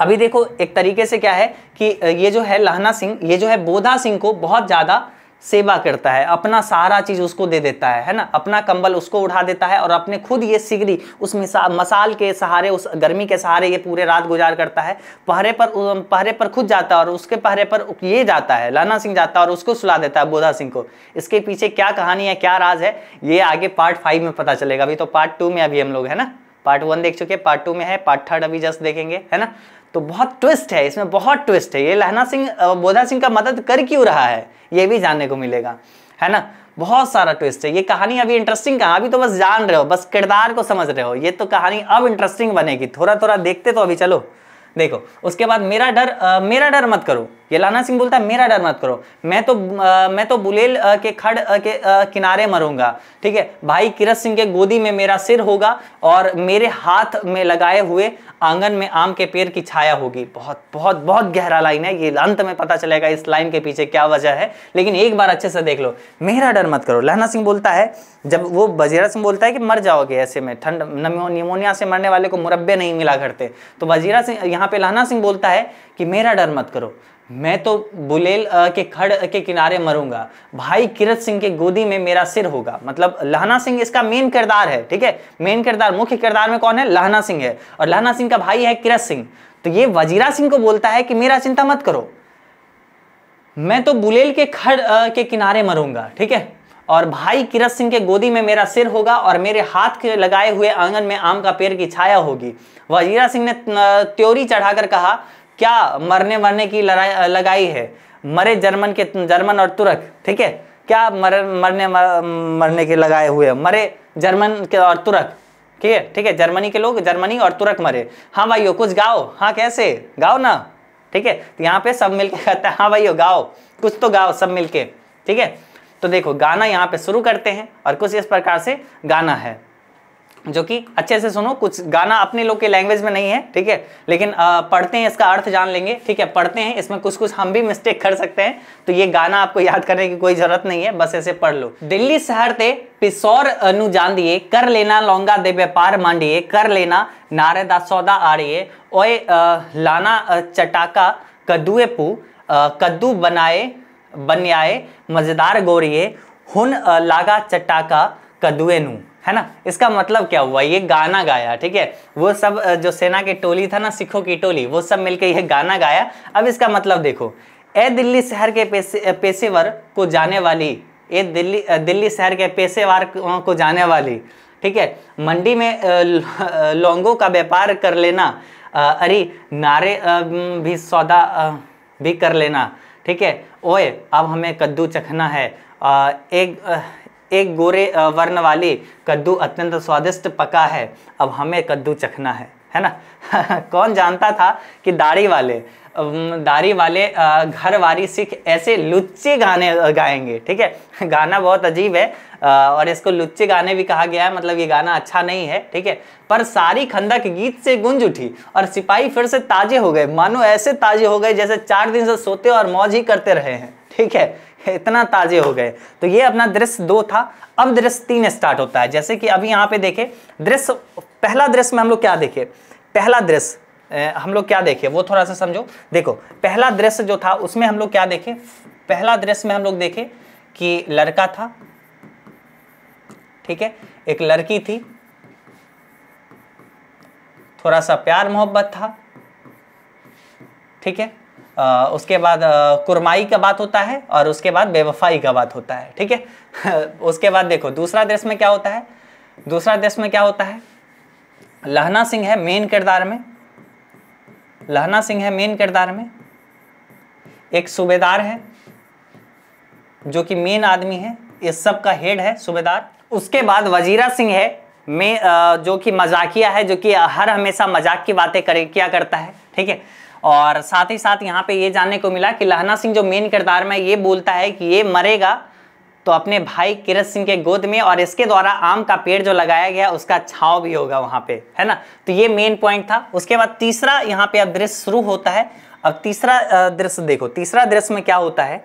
अभी देखो एक तरीके से क्या है कि ये जो है लहना सिंह ये जो है बोधा सिंह को बहुत ज़्यादा सेवा करता है अपना सारा चीज़ उसको दे देता है है ना अपना कंबल उसको उठा देता है और अपने खुद ये सिगरी उस मिसा मसाल के सहारे उस गर्मी के सहारे ये पूरे रात गुजार करता है पहरे पर पहरे पर खुद जाता है और उसके पहरे पर ये जाता है लाना सिंह जाता है और उसको सुला देता है बोधा सिंह को इसके पीछे क्या कहानी है क्या राज है ये आगे पार्ट फाइव में पता चलेगा अभी तो पार्ट टू में अभी हम लोग है ना पार्ट वन देख चुके हैं पार्ट टू में है पार्ट थर्ड अभी जस्ट देखेंगे है ना तो बहुत ट्विस्ट है इसमें बहुत ट्विस्ट है ये लहना सिंह बोधा सिंह का मदद कर क्यों रहा है ये भी जानने को मिलेगा है ना बहुत सारा ट्विस्ट है ये कहानी अभी इंटरेस्टिंग कहा अभी तो बस जान रहे हो बस किरदार को समझ रहे हो ये तो कहानी अब इंटरेस्टिंग बनेगी थोड़ा थोड़ा देखते तो अभी चलो देखो उसके बाद मेरा डर आ, मेरा डर मत करो ये लाना सिंह बोलता है मेरा डर मत करो मैं तो आ, मैं तो बुलेल आ, के खड़ आ, के आ, किनारे मरूंगा ठीक है भाई किरत सिंह के गोदी में मेरा सिर होगा और मेरे हाथ में लगाए हुए आंगन में आम के पेड़ की छाया होगी बहुत बहुत बहुत गहरा लाइन है ये अंत में पता चलेगा इस लाइन के पीछे क्या वजह है लेकिन एक बार अच्छे से देख लो मेरा डर मत करो लहना सिंह बोलता है जब वो वजीरा सिंह बोलता है कि मर जाओगे ऐसे में ठंड निमोनिया से मरने वाले को मुरब्बे नहीं मिला करते तो वजीरा सिंह यहाँ पे लहना सिंह बोलता है कि मेरा डर मत करो मैं तो बुलेल के खड़ के किनारे मरूंगा भाई किरत सिंह के गोदी में मेरा सिर होगा मतलब लहना सिंह इसका मेन किरदार है ठीक है मेन किरदार मुख्य किरदार में कौन है लहना सिंह है और लहना सिंह का भाई है किरत सिंह तो ये वजीरा सिंह को बोलता है कि मेरा चिंता मत करो मैं तो बुलेल के खड़ के किनारे मरूंगा ठीक है और भाई किरत सिंह के गोदी में मेरा सिर होगा और मेरे हाथ के लगाए हुए आंगन में आम का पेड़ की छाया होगी वजीरा सिंह ने त्योरी चढ़ाकर कहा क्या मरने मरने की लड़ाई लगाई है मरे जर्मन के जर्मन और तुर्क ठीक है क्या मर मरने मर, मरने के लगाए हुए मरे जर्मन के और तुर्क ठीक है ठीक है जर्मनी के लोग जर्मनी और तुर्क मरे हाँ भाइयों कुछ गाओ हाँ कैसे गाओ ना ठीक है तो यहाँ पे सब मिलके कहते हैं हाँ भाइयों गाओ कुछ तो गाओ सब मिलके ठीक है तो देखो गाना यहाँ पे शुरू करते हैं और कुछ इस प्रकार से गाना है जो कि अच्छे से सुनो कुछ गाना अपने लोग के लैंग्वेज में नहीं है ठीक है लेकिन आ, पढ़ते हैं इसका अर्थ जान लेंगे ठीक है पढ़ते हैं इसमें कुछ कुछ हम भी मिस्टेक कर सकते हैं तो ये गाना आपको याद करने की कोई जरूरत नहीं है बस ऐसे पढ़ लो दिल्ली शहर ते पिसौर अनु जान दिए कर लेना लौंगा दे व्यापार मांडिए कर लेना नारेदा सौदा आड़िए ओए लाना चटाका कद्दूए पू कद्दू बनाए बनियाए मजेदार गोरिए हुन लागा चटाका कद्दूए नू है ना इसका मतलब क्या हुआ ये गाना गाया ठीक है वो सब जो सेना की टोली था ना सिखों की टोली वो सब मिलकर यह गाना गाया अब इसका मतलब देखो ए दिल्ली शहर के पेशे पेशेवर को जाने वाली ए दिल्ली दिल्ली शहर के पेशेवर को जाने वाली ठीक है मंडी में लौंगों का व्यापार कर लेना अरे नारे भी सौदा भी कर लेना ठीक है ओए अब हमें कद्दू चखना है एक एक गोरे वर्ण वाले कद्दू अत्यंत स्वादिष्ट पका है अब हमें कद्दू चखना है है ना कौन जानता था कि दाढ़ी वाले दाढ़ी वाले घर वाली सिख ऐसे लुच्चे गाने गाएंगे ठीक है गाना बहुत अजीब है और इसको लुच्चे गाने भी कहा गया है मतलब ये गाना अच्छा नहीं है ठीक है पर सारी खंदक गीत से गुंज उठी और सिपाही फिर से ताजे हो गए मानो ऐसे ताजे हो गए जैसे चार दिन से सोते और मौज ही करते रहे हैं ठीक है इतना ताजे हो गए तो ये अपना दृश्य दो था अब दृश्य तीन स्टार्ट होता है जैसे कि अभी यहाँ पे देखे दृश्य पहला दृश्य में हम लोग क्या देखे पहला दृश्य हम लोग क्या देखे वो थोड़ा सा समझो देखो पहला दृश्य जो था उसमें हम लोग क्या देखे पहला दृश्य में हम लोग देखे कि लड़का था ठीक है एक लड़की थी थोड़ा सा प्यार मोहब्बत था ठीक है उसके बाद कुरमाई का बात होता है और उसके बाद बेवफाई का बात होता है ठीक है उसके बाद देखो दूसरा देश में क्या होता है दूसरा देश में क्या होता है लहना सिंह है मेन किरदार में लहना सिंह है मेन किरदार में एक सूबेदार है जो कि मेन आदमी है इस सब का हेड है सूबेदार उसके बाद वजीरा सिंह है में जो कि मजाकिया है जो कि हर हमेशा मजाक की बातें करे किया करता है ठीक है और साथ ही साथ यहाँ पे ये जानने को मिला कि लहना सिंह जो मेन किरदार में ये बोलता है कि ये मरेगा तो अपने भाई किरत सिंह के गोद में और इसके द्वारा आम का पेड़ जो लगाया गया उसका छाव भी होगा वहाँ पे है ना तो ये मेन पॉइंट था उसके बाद तीसरा यहाँ पे अब दृश्य शुरू होता है अब तीसरा दृश्य देखो तीसरा दृश्य में क्या होता है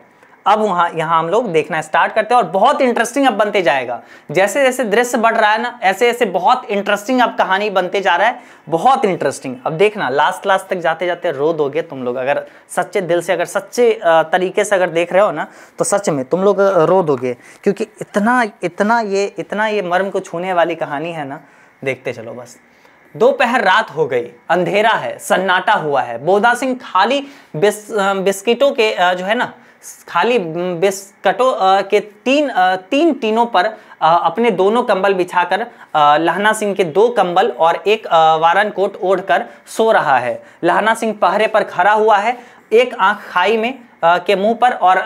अब वहाँ यहाँ हम लोग देखना स्टार्ट करते हैं और बहुत इंटरेस्टिंग अब बनते जाएगा जैसे जैसे दृश्य बढ़ रहा है ना ऐसे ऐसे बहुत इंटरेस्टिंग अब कहानी बनते जा रहा है बहुत इंटरेस्टिंग अब देखना लास्ट लास्ट तक जाते जाते रो दोगे तुम लोग अगर सच्चे दिल से अगर सच्चे तरीके से अगर देख रहे हो ना तो सच में तुम लोग रो दोगे क्योंकि इतना इतना ये इतना ये मर्म को छूने वाली कहानी है ना देखते चलो बस दोपहर रात हो गई अंधेरा है सन्नाटा हुआ है बोधा सिंह खाली बिस्किटों के जो है ना खाली बेस्कटों के तीन तीन टीनों पर अपने दोनों कंबल बिछाकर लहना सिंह के दो कंबल और एक वारन कोट ओढ़कर सो रहा है लहना सिंह पहरे पर खड़ा हुआ है एक आंख खाई में के मुंह पर और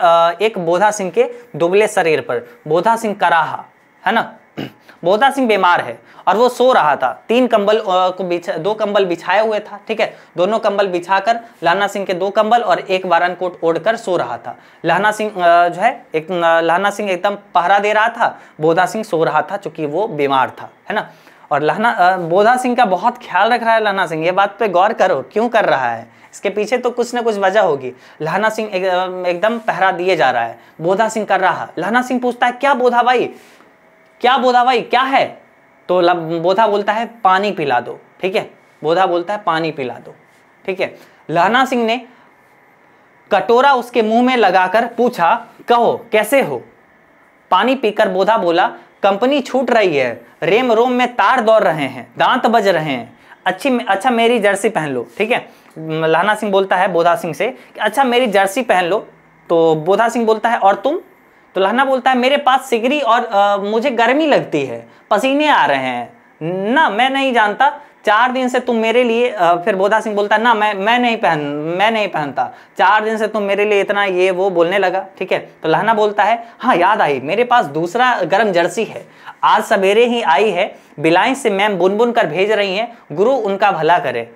एक बोधा सिंह के दुबले शरीर पर बोधा सिंह कराहा है ना बोधा सिंह बीमार है और वो सो रहा था तीन कंबल को बिछा दो कंबल बिछाए हुए था ठीक है दोनों कंबल बिछाकर लाना सिंह के दो कंबल और एक वारन कोट ओढ़कर सो रहा था लाना सिंह जो है एक लाना सिंह एकदम पहरा दे रहा था बोधा सिंह सो रहा था चूंकि वो बीमार था है ना और लहना बोधा सिंह का बहुत ख्याल रख रहा है लहना सिंह ये बात पे गौर करो क्यों कर रहा है इसके पीछे तो कुछ ना कुछ वजह होगी लहना सिंह एक, एकदम पहरा दिए जा रहा है बोधा सिंह कर रहा लहना सिंह पूछता है क्या बोधा भाई क्या बोधा भाई क्या है तो बोधा बोलता है पानी पिला दो ठीक है बोधा बोलता है पानी पिला दो ठीक है लहना सिंह ने कटोरा उसके मुंह में लगाकर पूछा कहो कैसे हो पानी पीकर बोधा बोला कंपनी छूट रही है रेम रोम में तार दौड़ रहे हैं दांत बज रहे हैं अच्छी अच्छा मेरी जर्सी पहन लो ठीक है लहना सिंह बोलता है बोधा सिंह से अच्छा मेरी जर्सी पहन लो तो बोधा सिंह बोलता है और तुम तो लहना बोलता है मेरे पास सिगरी और आ, मुझे गर्मी लगती है पसीने आ रहे हैं ना मैं नहीं जानता चार दिन से तुम मेरे लिए आ, फिर बोधा सिंह बोलता है ना मैं मैं नहीं पहन मैं नहीं पहनता चार दिन से तुम मेरे लिए इतना ये वो बोलने लगा ठीक है तो लहना बोलता है हाँ याद आई मेरे पास दूसरा गर्म जर्सी है आज सवेरे ही आई है बिलाई से मैम बुन बुन कर भेज रही हैं गुरु उनका भला करे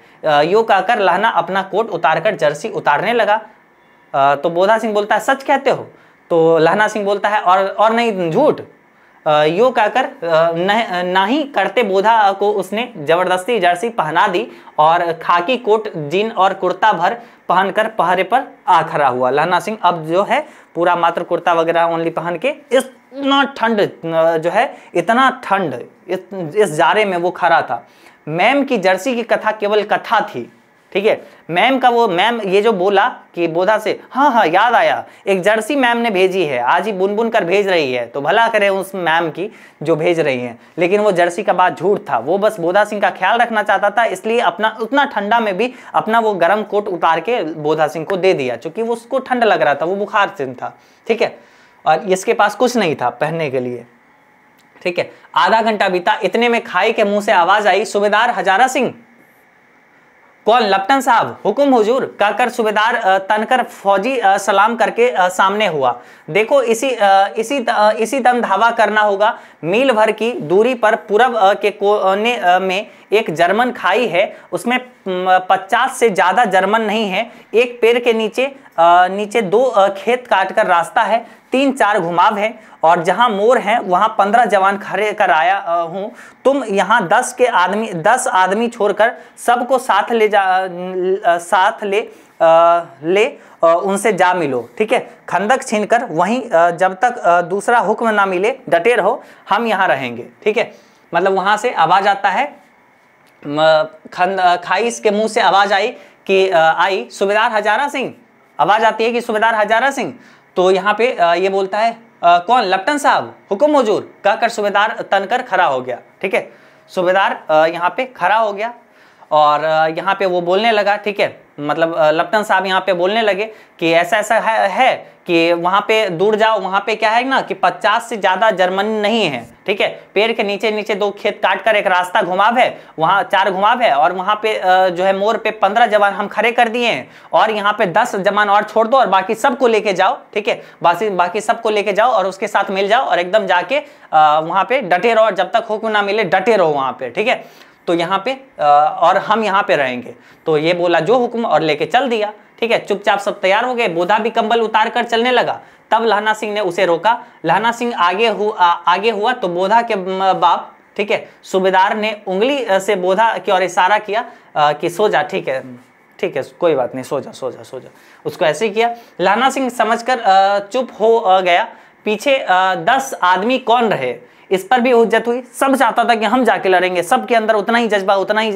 यो कहकर लहना अपना कोट उतार कर जर्सी उतारने लगा तो बोधा सिंह बोलता है सच कहते हो तो लहना सिंह बोलता है और और नहीं झूठ यो कहकर ना, ना ही करते बोधा को उसने जबरदस्ती जर्सी पहना दी और खाकी कोट जीन और कुर्ता भर पहनकर पहरे पर आ खड़ा हुआ लहना सिंह अब जो है पूरा मात्र कुर्ता वगैरह ओनली पहन के इतना ठंड जो है इतना ठंड इस जारे में वो खड़ा था मैम की जर्सी की कथा केवल कथा थी ठीक है मैम का वो मैम ये जो बोला कि बोधा से हाँ हाँ याद आया एक जर्सी मैम ने भेजी है आज ही बुन बुन कर भेज रही है तो भला करे उस मैम की जो भेज रही है लेकिन वो जर्सी का बात झूठ था वो बस बोधा सिंह का ख्याल रखना चाहता था इसलिए अपना उतना ठंडा में भी अपना वो गर्म कोट उतार के बोधा सिंह को दे दिया चूंकि वो उसको ठंड लग रहा था वो बुखार सिंह था ठीक है और इसके पास कुछ नहीं था पहनने के लिए ठीक है आधा घंटा बीता इतने में खाई के मुंह से आवाज आई सुबेदार हजारा सिंह कौन लप्टन साहब हुकुम हुजूर कहकर सूबेदार तनकर फौजी सलाम करके सामने हुआ देखो इसी इसी इसी दम धावा करना होगा मील भर की दूरी पर पूरब के कोने में एक जर्मन खाई है उसमें पचास से ज़्यादा जर्मन नहीं है एक पेड़ के नीचे नीचे दो खेत काटकर रास्ता है तीन चार घुमाव है और जहां मोर है वहां पंद्रह जवान खड़े कर आया हूं तुम यहाँ दस के आदमी दस आदमी छोड़कर सबको साथ ले जा साथ ले आ, ले आ, उनसे जा मिलो ठीक है खंदक छीनकर वहीं जब तक दूसरा हुक्म ना मिले डटे रहो हम यहाँ रहेंगे ठीक है मतलब वहां से आवाज़ आता है खंद खाइस के मुंह से आवाज़ आई कि आई सुबेदार हजारा सिंह आवाज़ आती है कि सुबेदार हजारा सिंह तो यहाँ पे ये बोलता है आ, कौन लप्टन साहब हुक्म मजूर कहकर सुबेदार तनकर खड़ा हो गया ठीक है सुबेदार यहाँ पे खड़ा हो गया और यहाँ पे वो बोलने लगा ठीक है मतलब लप्टन साहब यहाँ पे बोलने लगे कि ऐसा ऐसा है, है कि वहाँ पे दूर जाओ वहाँ पे क्या है ना कि 50 से ज़्यादा जर्मन नहीं है ठीक है पेड़ के नीचे नीचे दो खेत काट कर एक रास्ता घुमाव है वहाँ चार घुमाव है और वहाँ पे जो है मोर पे पंद्रह जवान हम खड़े कर दिए हैं और यहाँ पे दस जवान और छोड़ दो और बाकी सबको लेके जाओ ठीक है बाकी बाकी सबको लेके जाओ और उसके साथ मिल जाओ और एकदम जाके वहाँ पे डटे रहो और जब तक हुक्म ना मिले डटे रहो वहाँ पे ठीक है तो यहाँ पे और हम यहाँ पे रहेंगे तो ये बोला जो हुक्म और लेके चल दिया ठीक है चुपचाप सब तैयार हो गए बोधा भी कंबल उतार कर चलने लगा तब लहना सिंह ने उसे रोका लहना सिंह आगे हु, आ, आगे हुआ तो बोधा के बाप ठीक है सूबेदार ने उंगली से बोधा की ओर इशारा किया आ, कि सो जा ठीक है ठीक है कोई बात नहीं सो जा सो जा सो जा उसको ऐसे ही किया लहना सिंह समझकर चुप हो गया पीछे दस आदमी कौन रहे इस पर भी उज्जत हुई सब चाहता था कि हम जाके लड़ेंगे सब के अंदर उतना ही जज्बा उतना ही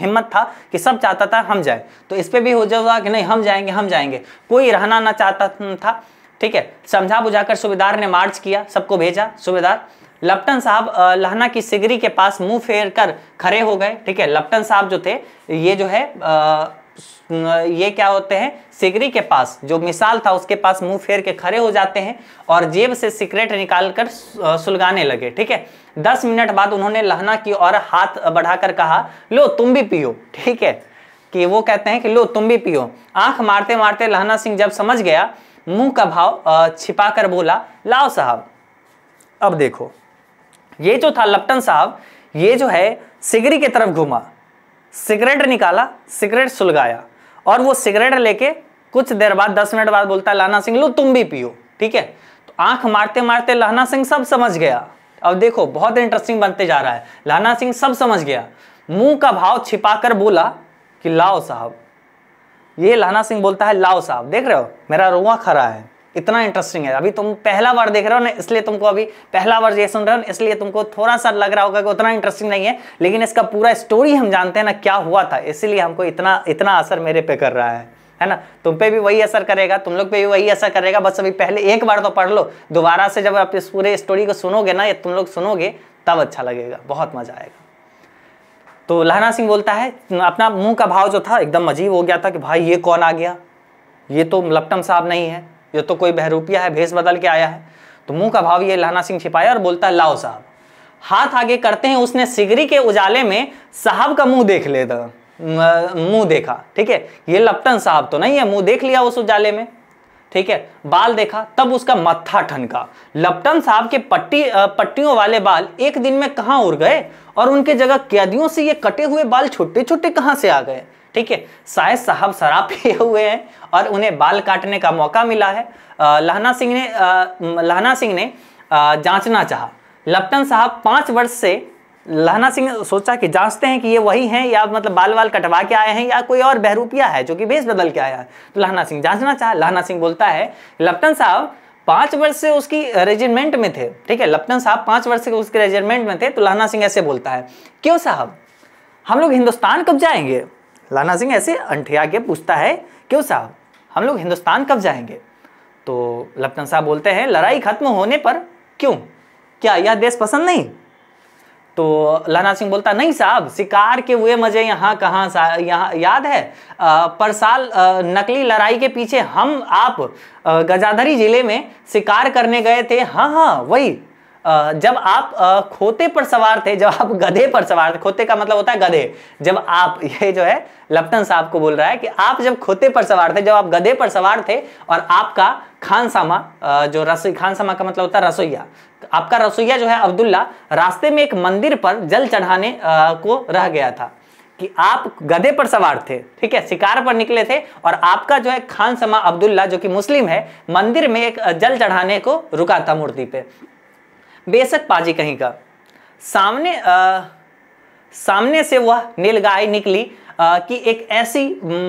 हिम्मत था कि सब चाहता था हम जाए तो इस पर भी उज्जत हुआ कि नहीं हम जाएंगे हम जाएंगे कोई रहना ना चाहता था ठीक है समझा बुझाकर सुबेदार ने मार्च किया सबको भेजा सुबेदार लप्टन साहब लहना की सिगरी के पास मुंह फेर कर खड़े हो गए ठीक है लप्टन साहब जो थे ये जो है आ, ये क्या होते हैं सिगरी के पास जो मिसाल था उसके पास मुंह फेर के खड़े हो जाते हैं और जेब से सिगरेट निकालकर सुलगाने लगे ठीक है दस मिनट बाद उन्होंने लहना की और हाथ बढ़ाकर कहा लो तुम भी पियो ठीक है कि वो कहते हैं कि लो तुम भी पियो आंख मारते मारते लहना सिंह जब समझ गया मुंह का भाव छिपा कर बोला लाओ साहब अब देखो ये जो था लप्टन साहब ये जो है सिगरी की तरफ घूमा सिगरेट निकाला सिगरेट सुलगाया और वो सिगरेट लेके कुछ देर बाद दस मिनट बाद बोलता है लाना सिंह लो तुम भी पियो ठीक है तो आंख मारते मारते लाना सिंह सब समझ गया अब देखो बहुत इंटरेस्टिंग बनते जा रहा है लाना सिंह सब समझ गया मुंह का भाव छिपाकर बोला कि लाओ साहब ये लाना सिंह बोलता है लाओ साहब देख रहे हो मेरा रुआ खरा है इतना इंटरेस्टिंग है अभी तुम पहला बार देख रहे हो ना इसलिए तुमको अभी पहला बार ये सुन रहे हो इसलिए तुमको थोड़ा सा लग रहा होगा कि उतना इंटरेस्टिंग नहीं है लेकिन इसका पूरा स्टोरी हम जानते हैं ना क्या हुआ था इसीलिए हमको इतना इतना असर मेरे पे कर रहा है है ना तुम पे भी वही असर करेगा तुम लोग पे भी वही असर करेगा बस अभी पहले एक बार तो पढ़ लो दोबारा से जब आप इस पूरे स्टोरी को सुनोगे ना या तुम लोग सुनोगे तब अच्छा लगेगा बहुत मजा आएगा तो लहना सिंह बोलता है अपना मुंह का भाव जो था एकदम अजीब हो गया था कि भाई ये कौन आ गया ये तो लपटम साहब नहीं है ये तो कोई बहरूपिया है भेस बदल के आया है तो मुंह का भाव ये लहना सिंह छिपाया और बोलता है लाओ साहब हाथ आगे करते हैं उसने सिगरी के उजाले में साहब का मुंह देख लेता मुंह देखा ठीक है ये लपटन साहब तो नहीं है मुंह देख लिया उस उजाले में ठीक है बाल देखा तब उसका मत्था ठनका लपटन साहब के पट्टी पट्टियों वाले बाल एक दिन में कहाँ उड़ गए और उनके जगह कैदियों से ये कटे हुए बाल छोटे छोटे कहाँ से आ गए ठीक है शायद साहब शराब पिए हुए हैं और उन्हें बाल काटने का मौका मिला है लहना सिंह ने लहना सिंह ने जांचना चाहा लप्टन साहब पाँच वर्ष से लहना सिंह सोचा कि जांचते हैं कि ये वही हैं या मतलब बाल बाल कटवा के आए हैं या कोई और बहरूपिया है जो कि बेस बदल के आया है तो लहना सिंह जांचना चाह लहना सिंह बोलता है लप्टन साहब पाँच वर्ष से उसकी रेजिमेंट में थे ठीक है लप्टन साहब पाँच वर्ष से उसके रेजिमेंट में थे तो लहना सिंह ऐसे बोलता है क्यों साहब हम लोग हिंदुस्तान कब जाएंगे लाना सिंह ऐसे अंठिया के पूछता है क्यों साहब हम लोग हिंदुस्तान कब जाएंगे तो लप्टन साहब बोलते हैं लड़ाई खत्म होने पर क्यों क्या यह देश पसंद नहीं तो लाना सिंह बोलता नहीं साहब शिकार के हुए मजे यहाँ कहाँ यहाँ याद है आ, पर साल आ, नकली लड़ाई के पीछे हम आप गजाधरी जिले में शिकार करने गए थे हाँ हाँ वही जब आप खोते पर सवार थे जब आप गधे पर सवार थे खोते का मतलब होता है गधे जब आप ये जो है लप्टन साहब को बोल रहा है कि आप जब खोते पर सवार थे जब आप गधे पर सवार थे और आपका खानसामा जो रसोई खानसामा का मतलब होता है रसोईया आपका रसोईया जो है अब्दुल्ला रास्ते में एक मंदिर पर जल चढ़ाने को रह गया था कि आप गधे पर सवार थे ठीक है शिकार पर निकले थे और आपका जो है खान समा अब्दुल्ला जो कि मुस्लिम है मंदिर में एक जल चढ़ाने को रुका था मूर्ति पे बेशक पाजी कहीं का सामने आ, सामने से वह नीलगाय निकली आ, कि एक ऐसी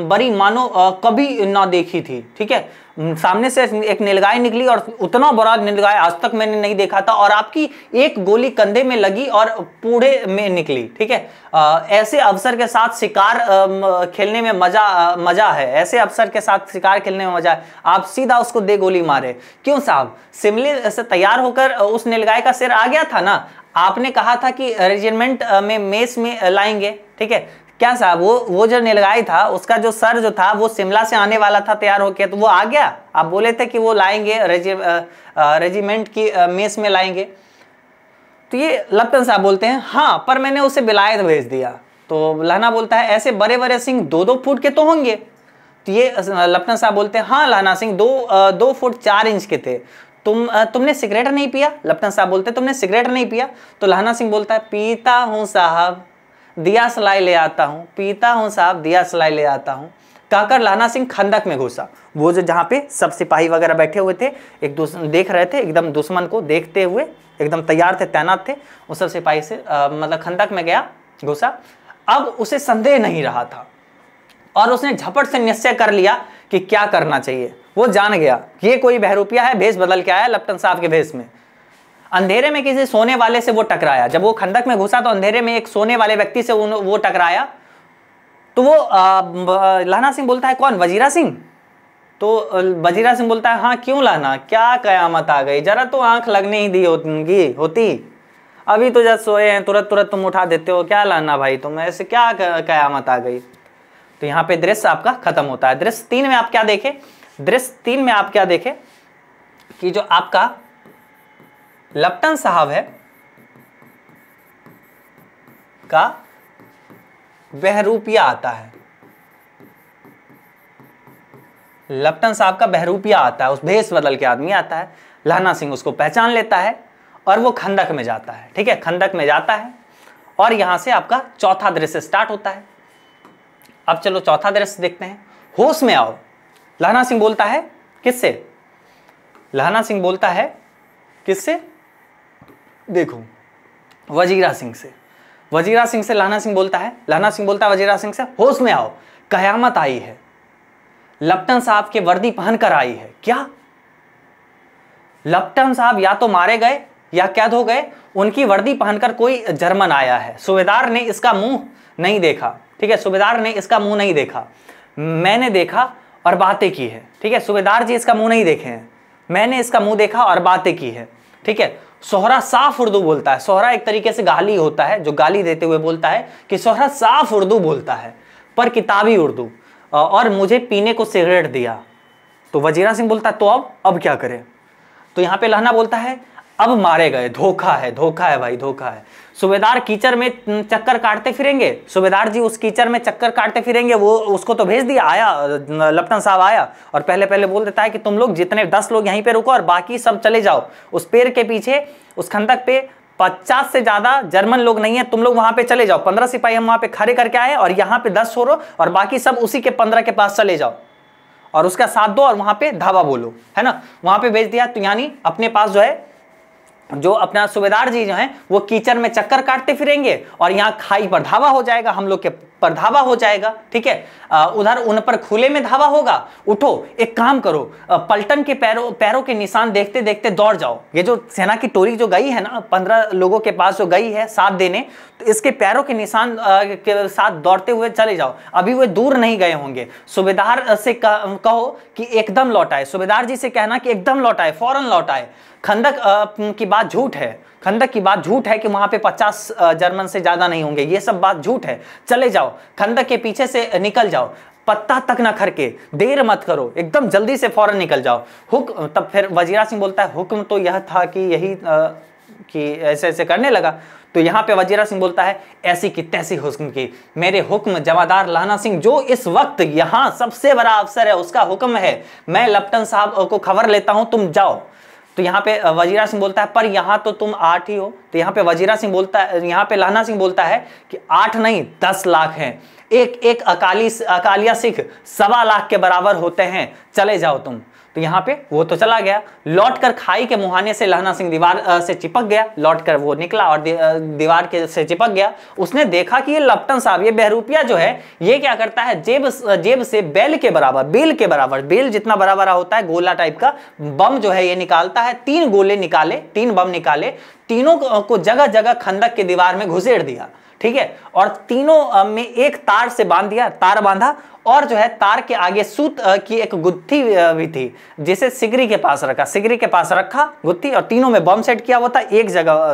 बड़ी मानो कभी ना देखी थी ठीक है हम्म, सामने से एक नीलगाय निकली और उतना बड़ा नीलगाय आज तक मैंने नहीं देखा था और आपकी एक गोली कंधे में लगी और पूरे में निकली ठीक है ऐसे अवसर के साथ शिकार खेलने में मजा मजा है ऐसे अवसर के साथ शिकार खेलने में मजा है आप सीधा उसको दे गोली मारे क्यों साहब सिमले से तैयार होकर उस नीलगाय का सिर आ गया था ना आपने कहा था कि रेजिमेंट में मेस में लाएंगे ठीक है क्या साहब वो वो जो नीलगाई था उसका जो सर जो था वो शिमला से आने वाला था तैयार होके तो वो आ गया आप बोले थे कि वो लाएंगे रेजि रेजिमेंट की मेस में लाएंगे तो ये लप्तन साहब बोलते हैं हाँ पर मैंने उसे बिलायत भेज दिया तो लहना बोलता है ऐसे बड़े बड़े सिंह दो दो फुट के तो होंगे तो ये लप्तन साहब बोलते हैं हाँ लहना सिंह दो दो फुट चार इंच के थे तुम तुमने सिगरेट नहीं पिया लप्टन साहब बोलते तुमने सिगरेट नहीं पिया तो लहना सिंह बोलता है पीता हूँ साहब दिया सलाई ले आता हूँ पीता हूँ साहब दिया सलाई ले आता हूँ कहकर लाना सिंह खंदक में घुसा वो जो जहाँ पे सब सिपाही वगैरह बैठे हुए थे एक दूसरे देख रहे थे एकदम दुश्मन को देखते हुए एकदम तैयार थे तैनात थे उस सब सिपाही से आ, मतलब खंदक में गया घुसा अब उसे संदेह नहीं रहा था और उसने झपट से निश्चय कर लिया कि क्या करना चाहिए वो जान गया ये कोई बहरूपिया है भेष बदल के आया लप्टन साहब के भेष में अंधेरे में किसी सोने वाले से वो टकराया जब वो खंडक में घुसा तो अंधेरे में एक सोने वाले व्यक्ति से वो टकराया तो वो लहना सिंह बोलता है कौन वजीरा सिंह तो वजीरा सिंह बोलता है हाँ क्यों लहना क्या कयामत आ गई जरा तो आंख लगने ही दी होगी होती अभी तो जब सोए हैं तुरंत तुरंत तुम उठा देते हो क्या लाना भाई तुम ऐसे क्या कयामत आ गई तो यहाँ पे दृश्य आपका खत्म होता है दृश्य तीन में आप क्या देखे दृश्य तीन में आप क्या देखे कि जो आपका लप्टन साहब है का बहरूपिया आता है लप्टन साहब का बहरूपिया आता है उस भेष बदल के आदमी आता है लहना सिंह उसको पहचान लेता है और वो खंडक में जाता है ठीक है खंडक में जाता है और यहां से आपका चौथा दृश्य स्टार्ट होता है अब चलो चौथा दृश्य देखते हैं होश में आओ लहना सिंह बोलता है किससे लहना सिंह बोलता है किससे देखो वजीरा सिंह से वजीरा सिंह से लाना सिंह बोलता है लाना सिंह बोलता है वजीरा सिंह से होश में आओ कयामत आई है लप्टन साहब के वर्दी पहन कर आई है क्या लप्टन साहब या तो मारे गए या कैद हो गए उनकी वर्दी पहनकर कोई जर्मन आया है सुबेदार ने इसका मुंह नहीं देखा ठीक है सुबेदार ने इसका मुंह नहीं देखा मैंने देखा और बातें की है ठीक है सुबेदार जी इसका मुंह नहीं देखे हैं मैंने इसका मुंह देखा और बातें की है ठीक है सोहरा साफ उर्दू बोलता है सोहरा एक तरीके से गाली होता है जो गाली देते हुए बोलता है कि सोहरा साफ उर्दू बोलता है पर किताबी उर्दू और मुझे पीने को सिगरेट दिया तो वजीरा सिंह बोलता है तो अब अब क्या करें तो यहाँ पे लहना बोलता है अब मारे गए धोखा है धोखा है भाई धोखा है सुबेदार कीचड़ में चक्कर काटते फिरेंगे सुबेदार जी उस कीचड़ में चक्कर काटते फिरेंगे वो उसको तो भेज दिया आया लप्टन साहब आया और पहले पहले बोल देता है कि तुम लोग जितने दस लोग यहीं पे रुको और बाकी सब चले जाओ उस पेड़ के पीछे उस खंदक पे पचास से ज्यादा जर्मन लोग नहीं है तुम लोग वहां पे चले जाओ पंद्रह सिपाही हम वहां पे खड़े करके आए और यहाँ पे दस छोड़ो और बाकी सब उसी के पंद्रह के पास चले जाओ और उसका साथ दो और वहां पे धावा बोलो है ना वहां पे भेज दिया तो यानी अपने पास जो है जो अपना सूबेदार जी जो है वो कीचड़ में चक्कर काटते फिरेंगे और यहाँ खाई पर धावा हो जाएगा हम लोग के पर धावा हो जाएगा ठीक है उधर उन पर खुले में धावा होगा उठो एक काम करो पलटन के पैरों पैरों के निशान देखते देखते दौड़ जाओ ये जो सेना की टोरी जो गई है ना पंद्रह लोगों के पास जो गई है साथ देने तो इसके पैरों के निशान के साथ दौड़ते हुए चले जाओ अभी वे दूर नहीं गए होंगे सूबेदार से कहो कि एकदम लौट आए सूबेदार जी से कहना कि एकदम लौट आए फौरन लौट आए खंदक की बात झूठ है खंदक की बात झूठ है कि वहां पे 50 जर्मन से ज़्यादा नहीं होंगे ये सब बात झूठ है चले जाओ खंदक के पीछे से निकल जाओ पत्ता तक ना खरके देर मत करो एकदम जल्दी से फौरन निकल जाओ हुक तब फिर वजीरा सिंह बोलता है हुक्म तो यह था कि यही आ, कि ऐसे ऐसे करने लगा तो यहाँ पे वजीरा सिंह बोलता है ऐसी की तैसी हुक्म की मेरे हुक्म जमादार लाना सिंह जो इस वक्त यहाँ सबसे बड़ा अफसर है उसका हुक्म है मैं लप्टन साहब को खबर लेता हूँ तुम जाओ तो यहाँ पे वजीरा सिंह बोलता है पर यहाँ तो तुम आठ ही हो तो यहाँ पे वजीरा सिंह बोलता है यहाँ पे लहना सिंह बोलता है कि आठ नहीं दस लाख हैं एक एक अकाली अकालिया सिख सवा लाख के बराबर होते हैं चले जाओ तुम तो यहाँ पे वो तो चला गया लौट कर खाई के मुहाने से लहना सिंह दीवार से चिपक गया लौट कर वो निकला और दीवार के से चिपक गया उसने देखा कि ये लपटन साहब ये बहरूपिया जो है ये क्या करता है जेब जेब से बेल के बराबर बेल के बराबर बेल जितना बराबर होता है गोला टाइप का बम जो है ये निकालता है तीन गोले निकाले तीन बम निकाले तीनों को जगह जगह खंदक की दीवार में घुसेड़ दिया ठीक है और तीनों में एक तार से बांध दिया तार बांधा और जो है तार के आगे सूत की एक गुत्थी भी थी जिसे सिगरी के पास रखा सिगरी के पास रखा गुत्थी और तीनों में बम सेट किया हुआ था एक जगह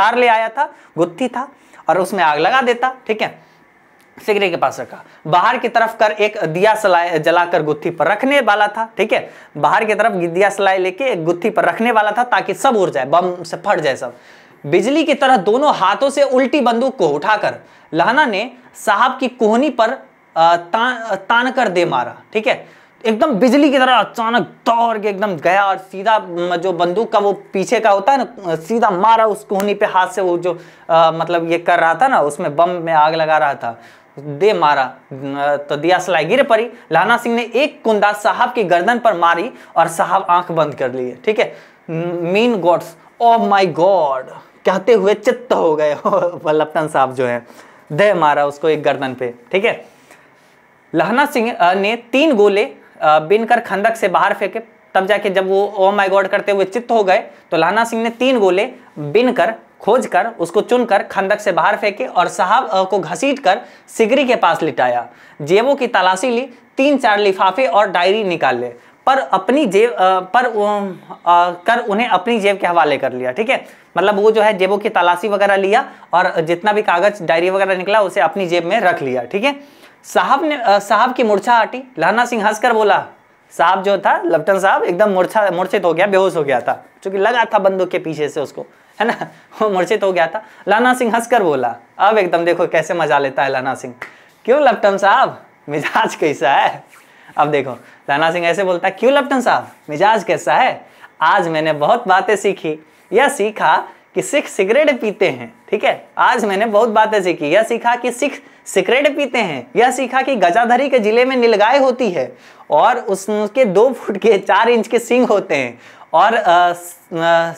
तार ले आया था गुत्थी था और उसमें आग लगा देता ठीक है सिगरी के पास रखा बाहर की तरफ कर एक दिया सलाई जलाकर गुत्थी पर रखने वाला था ठीक है बाहर की तरफ दिया सलाई लेके एक गुत्थी पर रखने वाला था ताकि सब उड़ जाए बम से फट जाए सब बिजली की तरह दोनों हाथों से उल्टी बंदूक को उठाकर लहना ने साहब की कोहनी पर ता, तान कर दे मारा ठीक है एकदम बिजली की तरह अचानक दौड़ के एकदम गया और सीधा जो बंदूक का वो पीछे का होता है ना सीधा मारा उस कोहनी पे हाथ से वो जो आ, मतलब ये कर रहा था ना उसमें बम में आग लगा रहा था दे मारा तो दिया सलाई गिर पड़ी लाना सिंह ने एक कुंदा साहब की गर्दन पर मारी और साहब आंख बंद कर लिए ठीक है mean gods oh my God कहते हुए चित्त हो गए वल्लभटन साहब जो है दह मारा उसको एक गर्दन पे ठीक है लहना सिंह ने तीन गोले बिनकर खंदक से बाहर फेंके तब जाके जब वो ओ माय गॉड करते हुए चित्त हो गए तो लहना सिंह ने तीन गोले बिन कर खोज कर उसको चुनकर खंदक से बाहर फेंके और साहब को घसीट कर सिगरी के पास लिटाया जेबों की तलाशी ली तीन चार लिफाफे और डायरी निकाल ले पर अपनी जेब पर आ, कर उन्हें अपनी जेब के हवाले कर लिया ठीक है मतलब वो जो है जेबों की तलाशी वगैरह लिया और जितना भी कागज डायरी वगैरह निकला उसे अपनी जेब में रख लिया ठीक है साहब ने साहब की मूर्छा हटी लहना सिंह हंसकर बोला साहब जो था लफ्टन साहब एकदम मूर्छा मूर्छित हो गया बेहोश हो गया था क्योंकि लगा था बंदूक के पीछे से उसको है ना वो मूर्छित हो गया था लाना सिंह हंसकर बोला अब एकदम देखो कैसे मजा लेता है लाना सिंह क्यों लफ्टन साहब मिजाज कैसा है अब देखो राणा सिंह ऐसे बोलता है क्यों लप्टन साहब मिजाज कैसा है आज मैंने बहुत बातें सीखी यह सीखा कि सिख सिगरेट पीते हैं ठीक है आज मैंने बहुत बातें सीखी यह सीखा कि सिख सिगरेट पीते हैं यह सीखा कि गजाधरी के जिले में नीलगाय होती है और उसके दो फुट के चार इंच के सिंग होते हैं और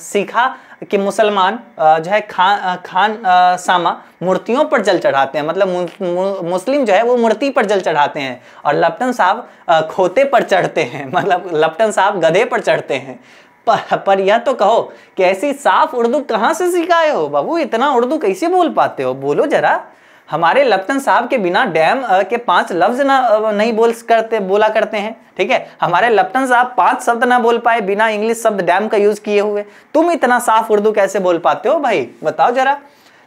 सीखा कि मुसलमान जो है खान खान सामा मूर्तियों पर जल चढ़ाते हैं मतलब मु, मु, मुस्लिम जो है वो मूर्ति पर जल चढ़ाते हैं और लप्टन साहब खोते पर चढ़ते हैं मतलब लप्टन साहब गधे पर चढ़ते हैं पर, पर यह तो कहो कि ऐसी साफ उर्दू कहाँ से सिखाए हो बाबू इतना उर्दू कैसे बोल पाते हो बोलो जरा हमारे लफ्तन साहब के बिना डैम के पांच लफ्ज ना नहीं बोल करते बोला करते हैं ठीक है हमारे लफ्तन साहब पांच शब्द ना बोल पाए बिना इंग्लिश शब्द डैम का यूज किए हुए तुम इतना साफ उर्दू कैसे बोल पाते हो भाई बताओ जरा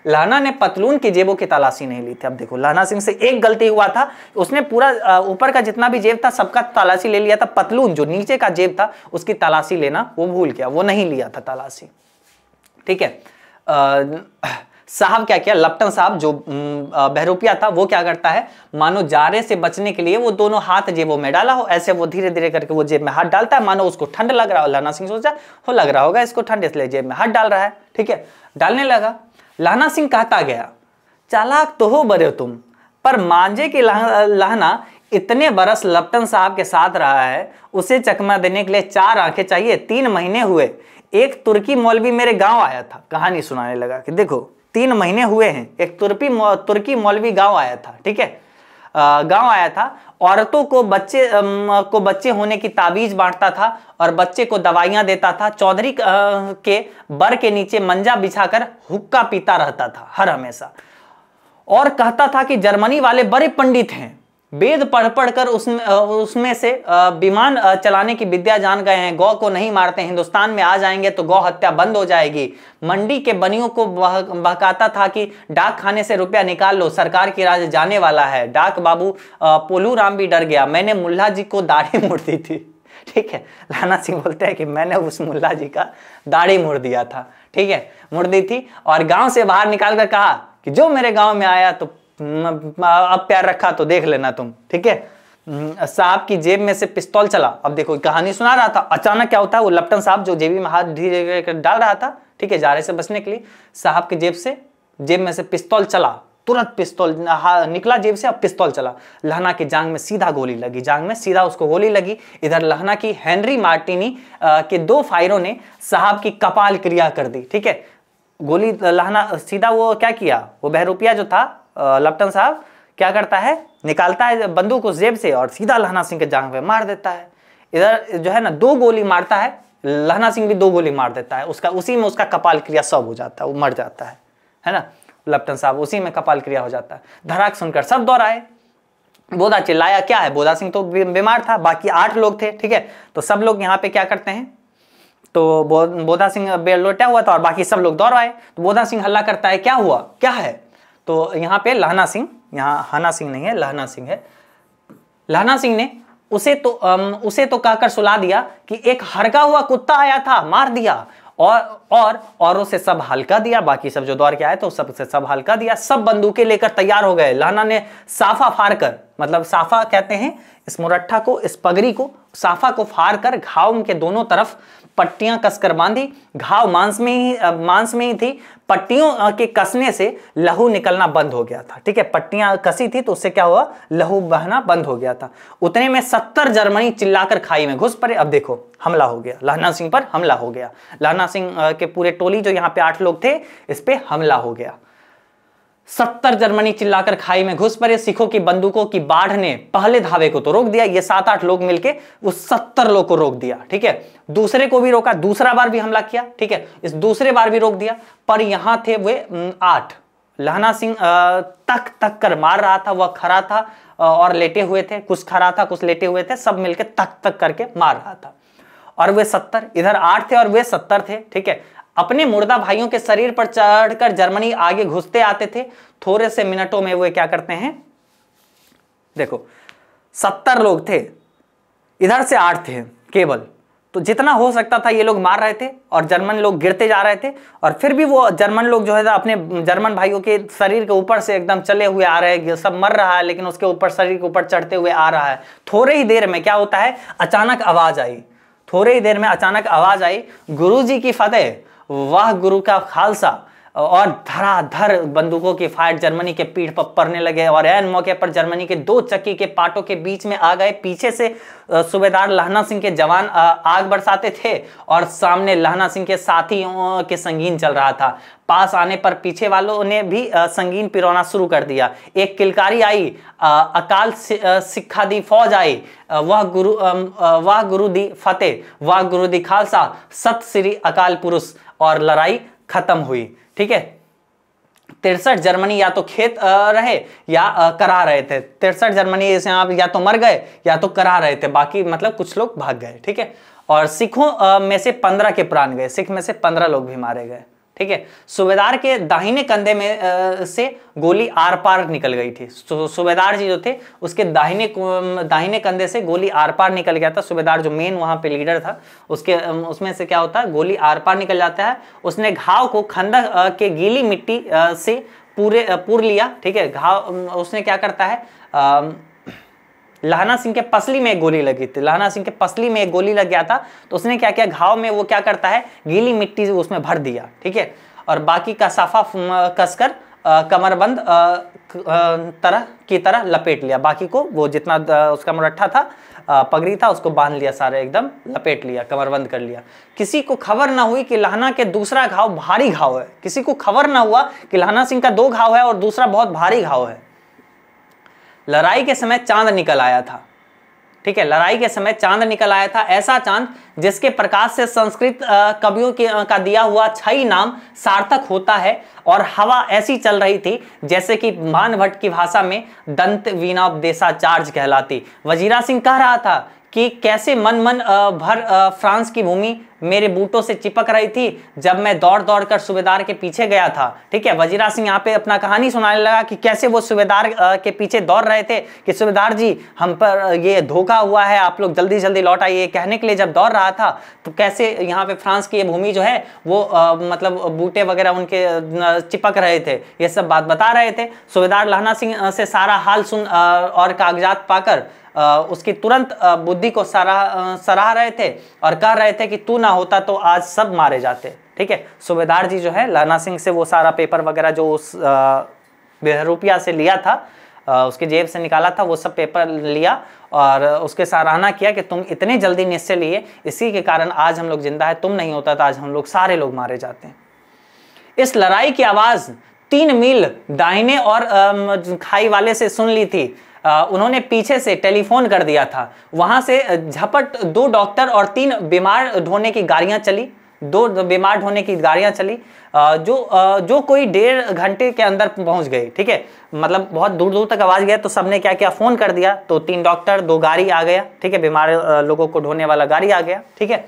लाना ने पतलून की जेबों की तलाशी नहीं ली थी अब देखो लाना सिंह से एक गलती हुआ था उसने पूरा ऊपर का जितना भी जेब था सबका तलाशी ले लिया था पतलून जो नीचे का जेब था उसकी तलाशी लेना वो भूल गया वो नहीं लिया था तलाशी ठीक है आ, साहब क्या किया लप्टन साहब जो बहरूपिया था वो क्या करता है मानो जारे से बचने के लिए वो दोनों हाथ जेबों में डाला हो ऐसे वो धीरे धीरे करके वो जेब में हाथ डालता है मानो उसको ठंड लग रहा हो लाना सिंह सोचा हो लग रहा होगा इसको ठंड इसलिए जेब में हाथ डाल रहा है ठीक है डालने लगा लाना सिंह कहता गया चालाक तो हो बड़े तुम पर मांझे की लहना इतने बरस लप्टन साहब के साथ रहा है उसे चकमा देने के लिए चार आंखें चाहिए तीन महीने हुए एक तुर्की मौलवी मेरे गांव आया था कहानी सुनाने लगा कि देखो तीन महीने हुए हैं एक तुर्की तुर्की मौलवी गांव आया था ठीक है गांव आया था औरतों को बच्चे को बच्चे होने की ताबीज बांटता था और बच्चे को दवाइयां देता था चौधरी के बर के नीचे मंजा बिछाकर हुक्का पीता रहता था हर हमेशा और कहता था कि जर्मनी वाले बड़े पंडित हैं वेद पढ़ पढ़कर उसमें उसमें से विमान चलाने की विद्या जान गए हैं गौ को नहीं मारते हिंदुस्तान में आ जाएंगे तो गौ हत्या बंद हो जाएगी मंडी के बनियों को बहकाता था कि डाक खाने से रुपया निकाल लो सरकार की राज जाने वाला है डाक बाबू पोलू राम भी डर गया मैंने मुल्ला जी को दाढ़ी मुड़ दी थी ठीक है लाना सिंह बोलते हैं कि मैंने उस मुल्ला जी का दाढ़ी मुड़ दिया था ठीक है मुड़ दी थी और गाँव से बाहर निकाल कर कहा कि जो मेरे गांव में आया तो अब प्यार रखा तो देख लेना तुम ठीक है हम्म, साहब की जेब में से पिस्तौल चला अब देखो कहानी सुना रहा था अचानक क्या होता है वो लप्टन साहब जो जेबी में हाथ धीरे डाल रहा था ठीक है जारे से बचने के लिए साहब की जेब से जेब में से पिस्तौल चला तुरंत पिस्तौल निकला जेब से अब पिस्तौल चला लहना की जांग में सीधा गोली लगी जांग में सीधा उसको गोली लगी इधर लहना की हेनरी मार्टिनी के दो फायरों ने साहब की कपाल क्रिया कर दी ठीक है गोली लहना सीधा वो क्या किया वो बहरूपिया जो था लप्टन साहब क्या करता है निकालता है बंदूक को जेब से और सीधा लहना सिंह के जांग पे मार देता है इधर जो है ना दो गोली मारता है लहना सिंह भी दो गोली मार देता है उसका उसी में उसका कपाल क्रिया सब हो जाता है वो मर जाता है है ना लप्टन साहब उसी में कपाल क्रिया हो जाता है धराक सुनकर सब आए बोधा चिल्लाया क्या है बोधा सिंह तो बीमार था बाकी आठ लोग थे ठीक है तो सब लोग यहाँ पे क्या करते हैं तो बोधा सिंह बेलोटा हुआ था और बाकी सब लोग दौड़ आए तो बोधा सिंह हल्ला करता है क्या हुआ क्या है तो यहाँ पे लहना सिंह यहाँ हाना सिंह नहीं है लहना सिंह है लहना सिंह ने उसे तो अम, उसे तो कहकर सुला दिया कि एक हरका हुआ कुत्ता आया था मार दिया और और औरों से सब हल्का दिया बाकी सब जो द्वार के आए तो सब सबसे सब हल्का दिया सब बंदूकें लेकर तैयार हो गए लहना ने साफा फार कर मतलब साफा कहते हैं इस मुरट्ठा को इस पगड़ी को साफा को फार कर घाव के दोनों तरफ पट्टियां कसकर बांधी घाव मांस में ही मांस में ही थी पट्टियों के कसने से लहू निकलना बंद हो गया था ठीक है पट्टियां कसी थी तो उससे क्या हुआ लहू बहना बंद हो गया था उतने में सत्तर जर्मनी चिल्लाकर खाई में घुस पड़े अब देखो हमला हो गया लहना सिंह पर हमला हो गया लहना सिंह के पूरे टोली जो यहाँ पे आठ लोग थे इस पर हमला हो गया सत्तर जर्मनी चिल्लाकर खाई में घुस पड़े सिखों की बंदूकों की बाढ़ ने पहले धावे को तो रोक दिया ये सात आठ लोग मिलके उस सत्तर लोग को रोक दिया ठीक है दूसरे को भी रोका दूसरा बार भी हमला किया ठीक है इस दूसरे बार भी रोक दिया पर यहां थे वे आठ लहना सिंह तक तक कर मार रहा था वह खड़ा था और लेटे हुए थे कुछ खरा था कुछ लेटे हुए थे सब मिलकर तक तक करके मार रहा था और वे सत्तर इधर आठ थे और वे सत्तर थे ठीक है अपने मुर्दा भाइयों के शरीर पर चढ़कर जर्मनी आगे घुसते आते थे थोड़े से मिनटों में वे क्या करते हैं देखो सत्तर लोग थे इधर से आठ थे केवल तो जितना हो सकता था ये लोग मार रहे थे और जर्मन लोग गिरते जा रहे थे और फिर भी वो जर्मन लोग जो है अपने जर्मन भाइयों के शरीर के ऊपर से एकदम चले हुए आ रहे हैं सब मर रहा है लेकिन उसके ऊपर शरीर के ऊपर चढ़ते हुए आ रहा है थोड़े ही देर में क्या होता है अचानक आवाज आई थोड़े ही देर में अचानक आवाज आई गुरु जी की फतेह वाह गुरु का खालसा और धराधर बंदूकों की फायर जर्मनी के पीठ पर पड़ने लगे और एन मौके पर जर्मनी के दो चक्की के पाटों के बीच में आ गए पीछे से सूबेदार लहना सिंह के जवान आग बरसाते थे और सामने लहना सिंह के साथियों के संगीन चल रहा था पास आने पर पीछे वालों ने भी संगीन पिरोना शुरू कर दिया एक किलकारी आई अकाल सिखा दी फौज आई वह गुरु वह गुरु दी फतेह वह गुरु दी खालसा सत श्री अकाल पुरुष और लड़ाई खत्म हुई ठीक है तिरसठ जर्मनी या तो खेत रहे या करा रहे थे तिरसठ जर्मनी जैसे आप या तो मर गए या तो करा रहे थे बाकी मतलब कुछ लोग भाग गए ठीक है और सिखों में से पंद्रह के प्राण गए सिख में से पंद्रह लोग भी मारे गए ठीक है सुबेदार के दाहिने कंधे में आ, से गोली आर पार निकल गई थी सुबेदार जी जो थे उसके दाहिने दाहिने कंधे से गोली आर पार निकल गया था सुबेदार जो मेन वहां पे लीडर था उसके उसमें से क्या होता है गोली आर पार निकल जाता है उसने घाव को खंदक के गीली मिट्टी से पूरे पूर लिया ठीक है घाव उसने क्या करता है आ, लाहना सिंह के पसली में एक गोली लगी थी लाहना सिंह के पसली में एक गोली लग गया था तो उसने क्या किया घाव में वो क्या करता है गीली मिट्टी उसमें भर दिया ठीक है और बाकी का साफा कसकर कमरबंद तरह की तरह लपेट लिया बाकी को वो जितना उसका मुरट्ठा था पगड़ी था उसको बांध लिया सारे एकदम लपेट लिया कमरबंद कर लिया किसी को खबर ना हुई कि लाहना के दूसरा घाव भारी घाव है किसी को खबर ना हुआ कि लाहना सिंह का दो घाव है और दूसरा बहुत भारी घाव है लड़ाई के समय चांद निकल आया था ठीक है लड़ाई के समय चांद निकल आया था ऐसा चांद जिसके प्रकाश से संस्कृत कवियों के का दिया हुआ छई नाम सार्थक होता है और हवा ऐसी चल रही थी जैसे कि मान भट्ट की भाषा में दंत वीणा चार्ज कहलाती वजीरा सिंह कह रहा था कि कैसे मन मन भर फ्रांस की भूमि मेरे बूटों से चिपक रही थी जब मैं दौड़ दौड़ कर सूबेदार के पीछे गया था ठीक है वजीरा सिंह यहाँ पे अपना कहानी सुनाने लगा कि कैसे वो सूबेदार के पीछे दौड़ रहे थे कि सूबेदार जी हम पर ये धोखा हुआ है आप लोग जल्दी जल्दी लौट आइए कहने के लिए जब दौड़ रहा था तो कैसे यहाँ पे फ्रांस की ये भूमि जो है वो आ, मतलब बूटे वगैरह उनके चिपक रहे थे ये सब बात बता रहे थे सूबेदार लहना सिंह से सारा हाल सुन और कागजात पाकर उसकी तुरंत बुद्धि को सराह सराह रहे थे और कह रहे थे कि तू ना होता तो आज सब मारे जाते ठीक है सुबेदार जी जो है लाना सिंह से वो सारा पेपर वगैरह जो उस बेहरूपिया से लिया था उसके जेब से निकाला था वो सब पेपर लिया और उसके सराहना किया कि तुम इतने जल्दी निश्चय लिए इसी के कारण आज हम लोग जिंदा है तुम नहीं होता तो आज हम लोग सारे लोग मारे जाते हैं इस लड़ाई की आवाज़ तीन मील दाहिने और खाई वाले से सुन ली थी उन्होंने पीछे से टेलीफोन कर दिया था वहां से झपट दो डॉक्टर और तीन बीमार ढोने की गाड़ियां चली दो बीमार ढोने की गाड़ियां चली जो जो कोई डेढ़ घंटे के अंदर पहुंच गई ठीक है मतलब बहुत दूर दूर तक आवाज़ गया तो सबने क्या किया फ़ोन कर दिया तो तीन डॉक्टर दो गाड़ी आ गया ठीक है बीमार लोगों को ढोने वाला गाड़ी आ गया ठीक है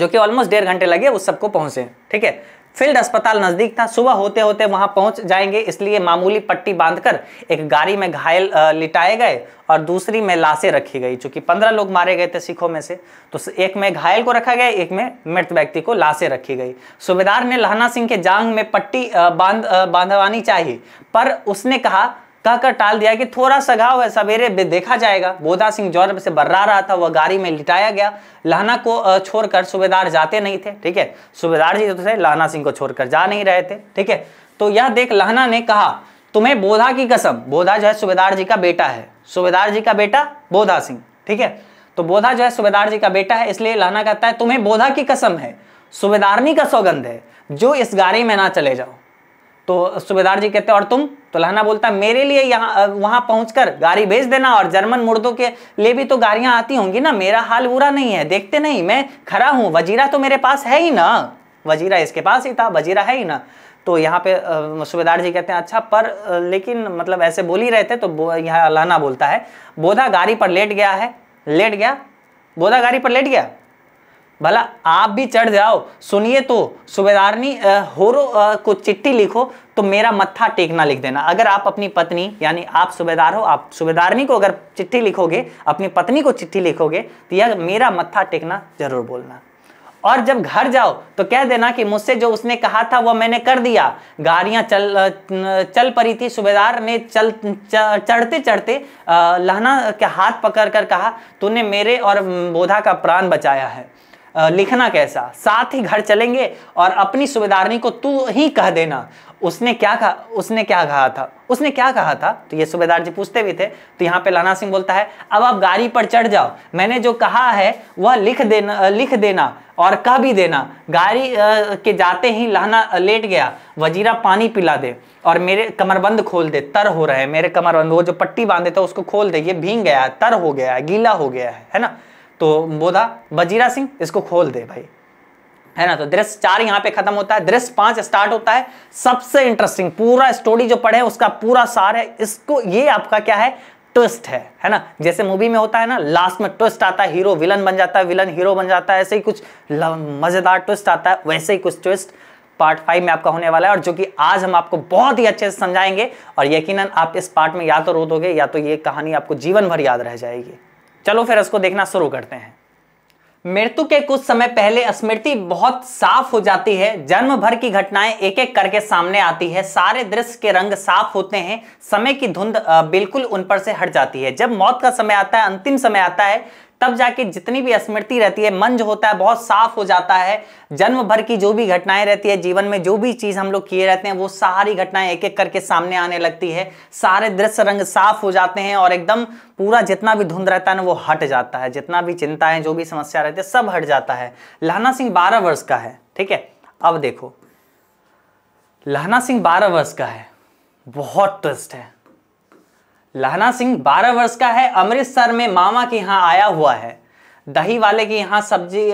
जो कि ऑलमोस्ट डेढ़ घंटे लगे उस सबको पहुंचे ठीक है फील्ड अस्पताल नज़दीक था सुबह होते होते वहां पहुंच जाएंगे इसलिए मामूली पट्टी बांधकर एक गाड़ी में घायल लिटाए गए और दूसरी में लाशें रखी गई चूंकि पंद्रह लोग मारे गए थे सिखों में से तो एक में घायल को रखा गया एक में मृत व्यक्ति को लाशें रखी गई सुबेदार ने लहना सिंह के जांग में पट्टी बांध बांधवानी चाहिए पर उसने कहा कहकर टाल दिया कि थोड़ा सा घाव है सवेरे देखा जाएगा बोधा सिंह जौरब से बर्रा रहा था वह गाड़ी में लिटाया गया लहना को छोड़कर सूबेदार जाते नहीं थे ठीक है सूबेदार जी तो थे लहना सिंह को छोड़कर जा नहीं रहे थे ठीक है तो यह देख लहना ने कहा तुम्हें बोधा की कसम बोधा जो है सुबेदार जी का बेटा है सुबेदार जी का बेटा बोधा सिंह ठीक है तो बोधा जो है सुबेदार जी का बेटा है इसलिए लहना कहता है तुम्हें बोधा की कसम है सुबेदारनी का सौगंध है जो इस गाड़ी में ना चले जाओ तो सुबेदार जी कहते हैं और तुम तो लहना बोलता है मेरे लिए यहाँ वहाँ पहुँच गाड़ी भेज देना और जर्मन मुर्दों के लिए भी तो गाड़ियाँ आती होंगी ना मेरा हाल बुरा नहीं है देखते नहीं मैं खड़ा हूँ वजीरा तो मेरे पास है ही ना वजीरा इसके पास ही था वजीरा है ही ना तो यहाँ पे सूबेदार जी कहते हैं अच्छा पर लेकिन मतलब ऐसे बोल ही रहे थे तो यहाँ लहना बोलता है बोधा गाड़ी पर लेट गया है लेट गया बोधा गाड़ी पर लेट गया भला आप भी चढ़ जाओ सुनिए तो सुबेदारनी होरो को चिट्ठी लिखो तो मेरा मत्था टेकना लिख देना अगर आप अपनी पत्नी यानी आप सुबेदार हो आप सुबेदारनी को अगर चिट्ठी लिखोगे अपनी पत्नी को चिट्ठी लिखोगे तो यह मेरा मत्था टेकना जरूर बोलना और जब घर जाओ तो कह देना कि मुझसे जो उसने कहा था वह मैंने कर दिया गाड़ियाँ चल चल पड़ी थी सुबेदार ने चल चढ़ते चढ़ते लहना के हाथ पकड़ कर कहा तूने मेरे और बोधा का प्राण बचाया है लिखना कैसा साथ ही घर चलेंगे और अपनी सुबेदारनी को तू ही कह देना उसने क्या कहा उसने क्या कहा था उसने क्या कहा था तो ये सुबेदार जी पूछते भी थे तो यहाँ पे लाना सिंह बोलता है अब आप गाड़ी पर चढ़ जाओ मैंने जो कहा है वह लिख देना लिख देना और कह भी देना गाड़ी के जाते ही लहना लेट गया वजीरा पानी पिला दे और मेरे कमरबंद खोल दे तर हो रहे हैं मेरे कमरबंद वो जो पट्टी बांधे थे उसको खोल दे ये भींग गया है तर हो गया है गीला हो गया है ना तो बोधा बजीरा सिंह इसको खोल दे भाई है ना तो दृश्य चार यहां पे खत्म होता है दृश्य पांच स्टार्ट होता है सबसे इंटरेस्टिंग पूरा स्टोरी जो पढ़े उसका पूरा सार है इसको ये आपका क्या है ट्विस्ट है है ना जैसे मूवी में होता है ना लास्ट में ट्विस्ट आता है हीरो विलन बन जाता है विलन हीरो बन जाता है ऐसे ही कुछ मजेदार ट्विस्ट आता है वैसे ही कुछ ट्विस्ट पार्ट फाइव में आपका होने वाला है और जो कि आज हम आपको बहुत ही अच्छे से समझाएंगे और यकीनन आप इस पार्ट में या तो रो दोगे या तो ये कहानी आपको जीवन भर याद रह जाएगी चलो फिर उसको देखना शुरू करते हैं मृत्यु के कुछ समय पहले स्मृति बहुत साफ हो जाती है जन्म भर की घटनाएं एक एक करके सामने आती है सारे दृश्य के रंग साफ होते हैं समय की धुंध बिल्कुल उन पर से हट जाती है जब मौत का समय आता है अंतिम समय आता है तब जाके जितनी भी स्मृति रहती है मन जो होता है बहुत साफ हो जाता है जन्म भर की जो भी घटनाएं रहती है जीवन में जो भी चीज हम लोग किए रहते हैं वो सारी घटनाएं एक एक करके सामने आने लगती है सारे दृश्य रंग साफ हो जाते हैं और एकदम पूरा जितना भी धुंध रहता है ना वो हट जाता है जितना भी चिंता है जो भी समस्या रहती है सब हट जाता है लहना सिंह बारह वर्ष का है ठीक है अब देखो लहना सिंह बारह वर्ष का है बहुत ट्रस्ट है लहना सिंह 12 वर्ष का है अमृतसर में मामा के यहाँ आया हुआ है दही वाले के यहाँ सब्जी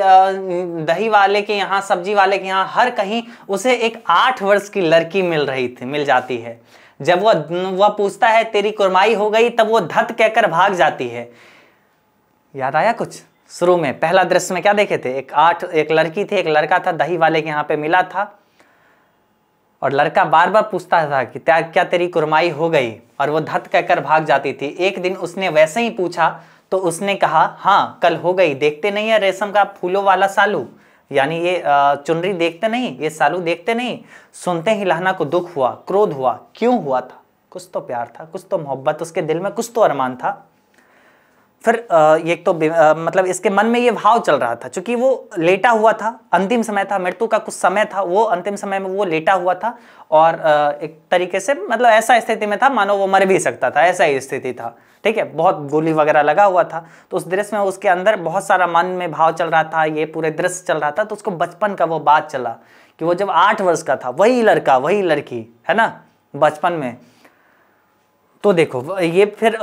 दही वाले के यहाँ सब्जी वाले के यहाँ हर कहीं उसे एक आठ वर्ष की लड़की मिल रही थी मिल जाती है जब वह वह पूछता है तेरी कुरमाई हो गई तब वो धत कहकर भाग जाती है याद आया कुछ शुरू में पहला दृश्य में क्या देखे थे एक आठ एक लड़की थी एक लड़का था दही वाले के यहाँ पे मिला था और लड़का बार बार पूछता था कि क्या तेरी कुरमाई हो गई और वो धत कहकर भाग जाती थी एक दिन उसने वैसे ही पूछा तो उसने कहा हाँ कल हो गई देखते नहीं है रेशम का फूलों वाला सालू यानी ये चुनरी देखते नहीं ये सालू देखते नहीं सुनते ही लहना को दुख हुआ क्रोध हुआ क्यों हुआ था कुछ तो प्यार था कुछ तो मोहब्बत उसके दिल में कुछ तो अरमान था फिर ये तो मतलब इसके मन में ये भाव चल रहा था क्योंकि वो लेटा हुआ था अंतिम समय था मृत्यु का कुछ समय था वो अंतिम समय में वो लेटा हुआ था और एक तरीके से मतलब ऐसा स्थिति में था मानो वो मर भी सकता था ऐसा ही स्थिति था ठीक है बहुत गोली वगैरह लगा हुआ था तो उस दृश्य में उसके अंदर बहुत सारा मन में भाव चल रहा था ये पूरे दृश्य चल रहा था तो उसको बचपन का वो बात चला कि वो जब आठ वर्ष का था वही लड़का वही लड़की है ना बचपन में तो देखो ये फिर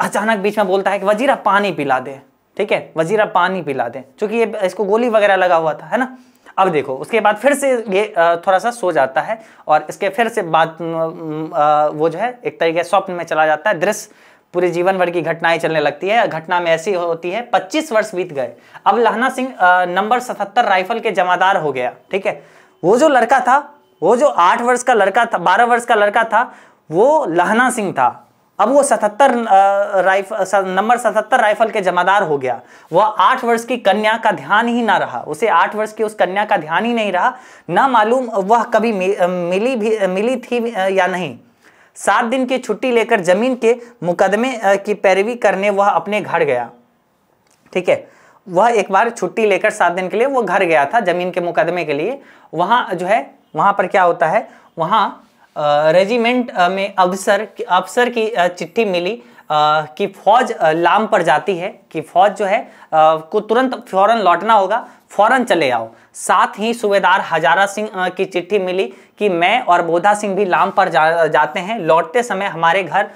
अचानक बीच में बोलता है कि वजीरा पानी पिला दे ठीक है वजीरा पानी पिला दे चूंकि ये इसको गोली वगैरह लगा हुआ था है ना अब देखो उसके बाद फिर से ये थोड़ा सा सो जाता है और इसके फिर से बात वो जो है एक तरीके स्वप्न में चला जाता है दृश्य पूरे जीवन भर की घटनाएं चलने लगती है घटना में ऐसी होती है 25 वर्ष बीत गए अब लहना सिंह नंबर 77 राइफल के जमादार हो गया ठीक है वो जो लड़का था वो जो आठ वर्ष का लड़का था बारह वर्ष का लड़का था वो लहना सिंह था अब वो सतहत्तर राइफल नंबर सतहत्तर राइफल के जमादार हो गया वह आठ वर्ष की कन्या का ध्यान ही ना रहा उसे आठ वर्ष की उस कन्या का ध्यान ही नहीं रहा ना मालूम वह कभी मिली भी मिली थी या नहीं सात दिन की छुट्टी लेकर जमीन के मुकदमे की पैरवी करने वह अपने घर गया ठीक है वह एक बार छुट्टी लेकर सात दिन के लिए वह घर गया था जमीन के मुकदमे के लिए वहां जो है वहां पर क्या होता है वहां रेजिमेंट में अफसर अफसर की चिट्ठी मिली कि फौज लाम पर जाती है कि फौज जो है को तुरंत फौरन लौटना होगा फौरन चले आओ साथ ही सूबेदार हजारा सिंह की चिट्ठी मिली कि मैं और बोधा सिंह भी लाम पर जा, जाते हैं लौटते समय हमारे घर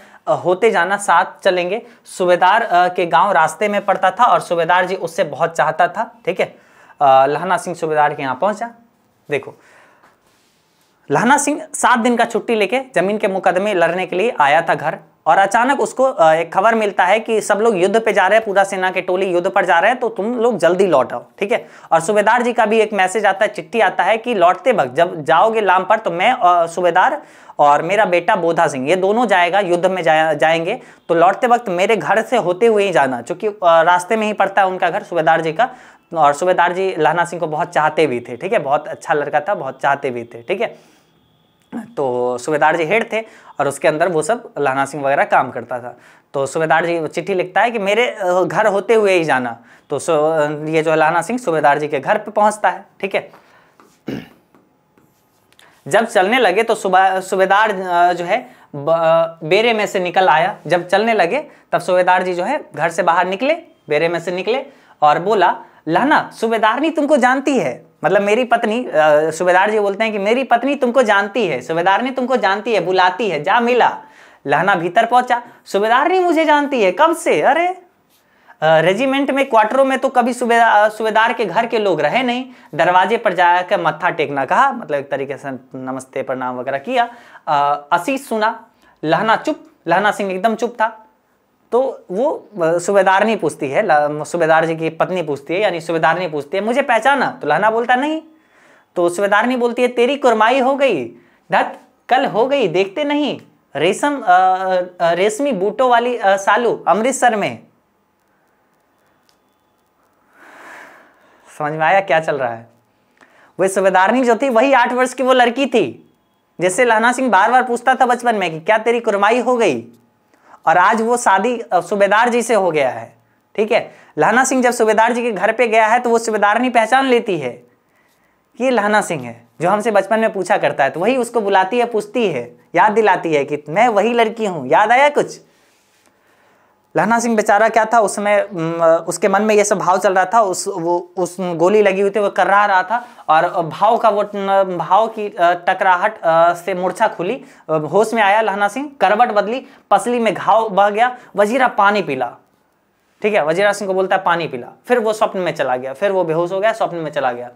होते जाना साथ चलेंगे सूबेदार के गांव रास्ते में पड़ता था और सूबेदार जी उससे बहुत चाहता था ठीक है लहना सिंह सूबेदार के यहाँ पहुँचा देखो लहना सिंह सात दिन का छुट्टी लेके जमीन के मुकदमे लड़ने के लिए आया था घर और अचानक उसको एक खबर मिलता है कि सब लोग युद्ध पे जा रहे हैं पूरा सेना के टोली युद्ध पर जा रहे हैं तो तुम लोग जल्दी लौट आओ ठीक है और सुबेदार जी का भी एक मैसेज आता है चिट्ठी आता है कि लौटते वक्त जब जाओगे लाम पर तो मैं सुबेदार और मेरा बेटा बोधा सिंह ये दोनों जाएगा युद्ध में जा, जाएंगे तो लौटते वक्त मेरे घर से होते हुए ही जाना चूंकि रास्ते में ही पड़ता है उनका घर सुबेदार जी का और सुबेदार जी लहना सिंह को बहुत चाहते भी थे ठीक है बहुत अच्छा लड़का था बहुत चाहते भी थे ठीक है तो सुबेदार जी हेड थे और उसके अंदर वो सब लाना सिंह वगैरह काम करता था तो सुबेदार जी चिट्ठी लिखता है कि मेरे घर होते हुए ही जाना तो ये जो लाना सिंह सुबेदार जी के घर पे पहुंचता है ठीक है जब चलने लगे तो सुबह सुबेदार जो है बेरे में से निकल आया जब चलने लगे तब सुबेदार जी जो है घर से बाहर निकले बेरे में से निकले और बोला लहना सूबेदारनी तुमको जानती है मतलब मेरी पत्नी सुबेदार जी बोलते हैं कि मेरी पत्नी तुमको जानती है सुबेदार ने तुमको जानती है बुलाती है जा मिला लहना भीतर पहुंचा सुबेदार ने मुझे जानती है कब से अरे रेजिमेंट में क्वार्टरों में तो कभी सुबेदार के घर के लोग रहे नहीं दरवाजे पर जाकर मत्था टेकना कहा मतलब एक तरीके से नमस्ते प्रणाम वगैरह किया असी सुना लहना चुप लहना सिंह एकदम चुप था तो वो सुबेदारनी पूछती है सुबेदार जी की पत्नी पूछती है यानी सुबेदारनी पूछती है मुझे पहचाना तो लहना बोलता नहीं तो सुबेदारनी बोलती है तेरी कुरमाई हो गई धत कल हो गई देखते नहीं रेशम रेशमी बूटों वाली आ, सालू अमृतसर में समझ में आया क्या चल रहा है वह सुबेदारनी जो थी वही आठ वर्ष की वो लड़की थी जैसे लहना सिंह बार बार पूछता था बचपन में कि क्या तेरी कुरमाई हो गई और आज वो शादी सुबेदार जी से हो गया है ठीक है लहना सिंह जब सुबेदार जी के घर पे गया है तो वो नहीं पहचान लेती है कि ये लहना सिंह है जो हमसे बचपन में पूछा करता है तो वही उसको बुलाती है पूछती है याद दिलाती है कि मैं वही लड़की हूँ याद आया कुछ लहना सिंह बेचारा क्या था उसमें उसके मन में ये सब भाव चल रहा था उस वो उस गोली लगी हुई थी वो कर्रा रहा था और भाव का वो भाव की टकराहट से मूर्छा खुली होश में आया लहना सिंह करवट बदली पसली में घाव बह गया वजीरा पानी पीला ठीक है वजीरा सिंह को बोलता है पानी पीला फिर वो स्वप्न में चला गया फिर वो बेहोश हो गया स्वप्न में चला गया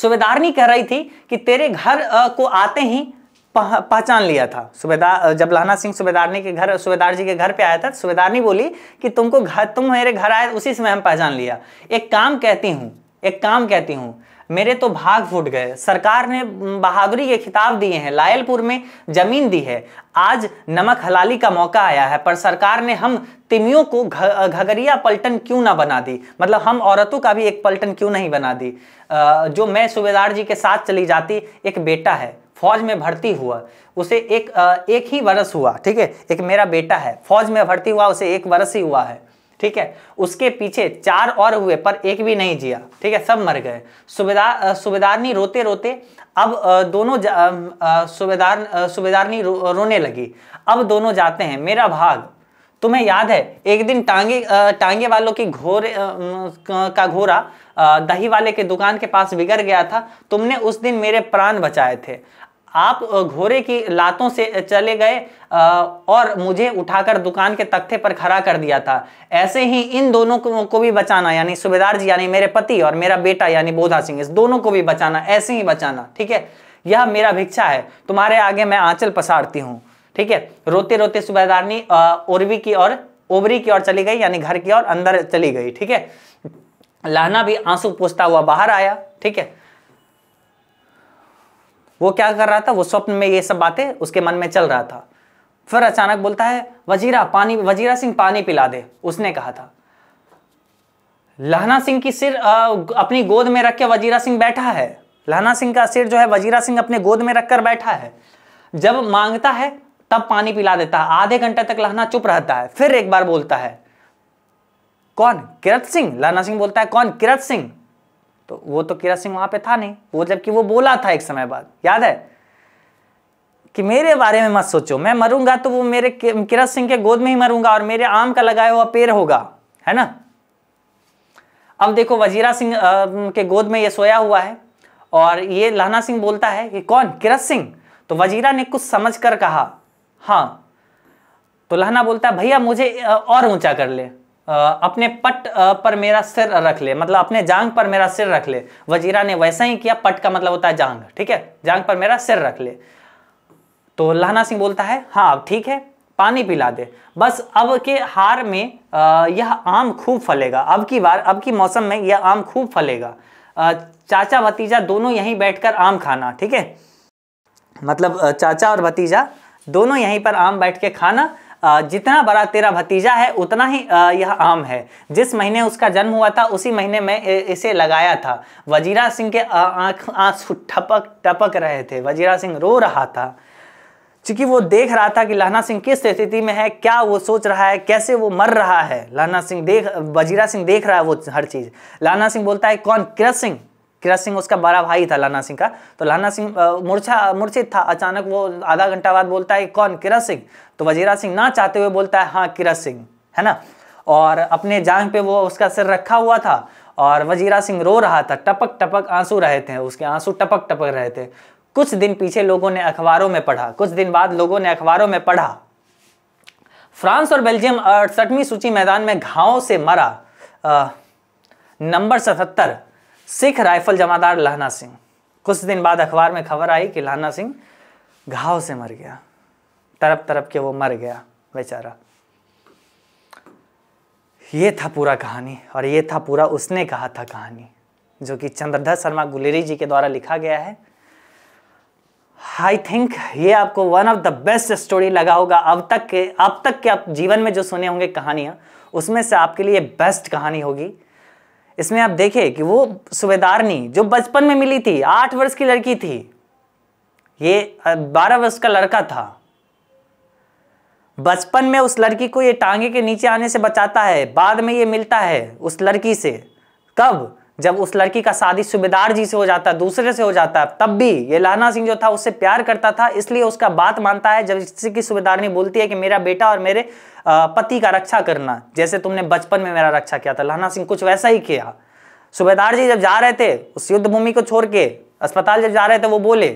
सुबेदारनी कह रही थी कि तेरे घर को आते ही पहचान लिया था सुबेदार जब लहना सिंह सुबेदारनी के घर सुबेदार जी के घर पे आया था सुबेदारनी बोली कि तुमको घर तुम मेरे घर आए उसी समय हम पहचान लिया एक काम कहती हूँ एक काम कहती हूँ मेरे तो भाग फूट गए सरकार ने बहादुरी के खिताब दिए हैं लायलपुर में जमीन दी है आज नमक हलाली का मौका आया है पर सरकार ने हम तिमियों को घगरिया पलटन क्यों ना बना दी मतलब हम औरतों का भी एक पलटन क्यों नहीं बना दी जो मैं सुबेदार जी के साथ चली जाती एक बेटा है फौज में भर्ती हुआ उसे एक एक ही वर्ष हुआ ठीक है एक मेरा बेटा है फौज में भर्ती हुआ उसे एक वर्ष ही हुआ है ठीक है उसके पीछे चार और हुए पर एक भी नहीं जिया ठीक है सब मर गए सुबेदार सुबेदारनी रोते रोते अब दोनों सुबेदार सुबेदारनी रो, रोने लगी अब दोनों जाते हैं मेरा भाग तुम्हें याद है एक दिन टांगे टांगे वालों की घोरे का घोरा दही वाले के दुकान के पास बिगड़ गया था तुमने उस दिन मेरे प्राण बचाए थे आप घोड़े की लातों से चले गए और मुझे उठाकर दुकान के तख्ते पर खड़ा कर दिया था ऐसे ही इन दोनों को भी बचाना यानी सुबेदार जी यानी मेरे पति और मेरा बेटा यानी बोधा सिंह इस दोनों को भी बचाना ऐसे ही बचाना ठीक है यह मेरा भिक्षा है तुम्हारे आगे मैं आंचल पसारती हूँ ठीक है रोते रोते सुबेदारनी ओरवी की और ओबरी की ओर चली गई यानी घर की ओर अंदर चली गई ठीक है लहना भी आंसू पोसता हुआ बाहर आया ठीक है वो क्या कर रहा था वो स्वप्न में ये सब बातें उसके मन में चल रहा था फिर अचानक बोलता है वजीरा पानी वजीरा सिंह पानी पिला दे उसने कहा था लहना सिंह की सिर अपनी गोद में रख के वजीरा सिंह बैठा है लहना सिंह का सिर जो है वजीरा सिंह अपने गोद में रखकर बैठा है जब मांगता है तब पानी पिला देता है आधे घंटे तक लहना चुप रहता है फिर एक बार बोलता है कौन किरत सिंह लहना सिंह बोलता है कौन किरत सिंह तो वो तो किरा सिंह वहां पे था नहीं वो जबकि वो बोला था एक समय बाद याद है कि मेरे बारे में मत सोचो मैं मरूंगा तो वो मेरे किरत सिंह के गोद में ही मरूंगा और मेरे आम का लगाया हुआ पेड़ होगा है ना अब देखो वजीरा सिंह के गोद में ये सोया हुआ है और ये लहना सिंह बोलता है कि कौन किरत सिंह तो वजीरा ने कुछ समझ कर कहा हाँ तो लहना बोलता है भैया मुझे और ऊंचा कर ले अपने पट पर मेरा सिर रख ले मतलब अपने जांग पर मेरा सिर रख ले वजीरा ने वैसा ही किया पट का मतलब होता है जांग ठीक है जांग पर मेरा सिर रख ले तो लहना सिंह बोलता है हाँ अब ठीक है पानी पिला दे बस अब के हार में यह आम खूब फलेगा अब की बार अब की मौसम में यह आम खूब फलेगा चाचा भतीजा दोनों यहीं बैठकर आम खाना ठीक है मतलब चाचा और भतीजा दोनों यहीं पर आम बैठ के खाना जितना बड़ा तेरा भतीजा है उतना ही यह आम है जिस महीने उसका जन्म हुआ था उसी महीने में इसे लगाया था वजीरा सिंह के आंख आंसू ठपक टपक रहे थे वजीरा सिंह रो रहा था चूंकि वो देख रहा था कि लहना सिंह किस स्थिति में है क्या वो सोच रहा है कैसे वो मर रहा है लहना सिंह देख वजीरा सिंह देख रहा है वो हर चीज़ लहना सिंह बोलता है कौन किरत सिंह किरत सिंह उसका बड़ा भाई था लाना सिंह का तो लाना सिंह मूर्छा मूर्छित था अचानक वो आधा घंटा बाद बोलता है कौन किरत सिंह तो वजीरा सिंह ना चाहते हुए बोलता है हाँ किरत सिंह है ना और अपने जांग पे वो उसका सिर रखा हुआ था और वजीरा सिंह रो रहा था टपक टपक आंसू रहे थे उसके आंसू टपक टपक रहे थे कुछ दिन पीछे लोगों ने अखबारों में पढ़ा कुछ दिन बाद लोगों ने अखबारों में पढ़ा फ्रांस और बेल्जियम अड़सठवीं सूची मैदान में घाव से मरा नंबर सतहत्तर सिख राइफल जमादार लहना सिंह कुछ दिन बाद अखबार में खबर आई कि लहना सिंह घाव से मर गया तरप तरप के वो मर गया बेचारा ये था पूरा कहानी और ये था पूरा उसने कहा था कहानी जो कि चंद्रधर शर्मा गुलेरी जी के द्वारा लिखा गया है आई थिंक ये आपको one of the best story लगा होगा अब तक के अब तक के आप जीवन में जो सुने होंगे कहानियाँ उसमें से आपके लिए बेस्ट कहानी होगी इसमें आप देखें कि वो नहीं जो बचपन में मिली थी आठ वर्ष की लड़की थी ये बारह वर्ष का लड़का था बचपन में उस लड़की को ये टांगे के नीचे आने से बचाता है बाद में ये मिलता है उस लड़की से कब जब उस लड़की का शादी सुबेदार जी से हो जाता है दूसरे से हो जाता है तब भी ये लाना सिंह जो था उससे प्यार करता था इसलिए उसका बात मानता है जब किसी की सूबेदारनी बोलती है कि मेरा बेटा और मेरे पति का रक्षा करना जैसे तुमने बचपन में मेरा रक्षा किया था लाना सिंह कुछ वैसा ही किया सुबेदार जी जब जा रहे थे उस युद्ध भूमि को छोड़ के अस्पताल जब जा रहे थे वो बोले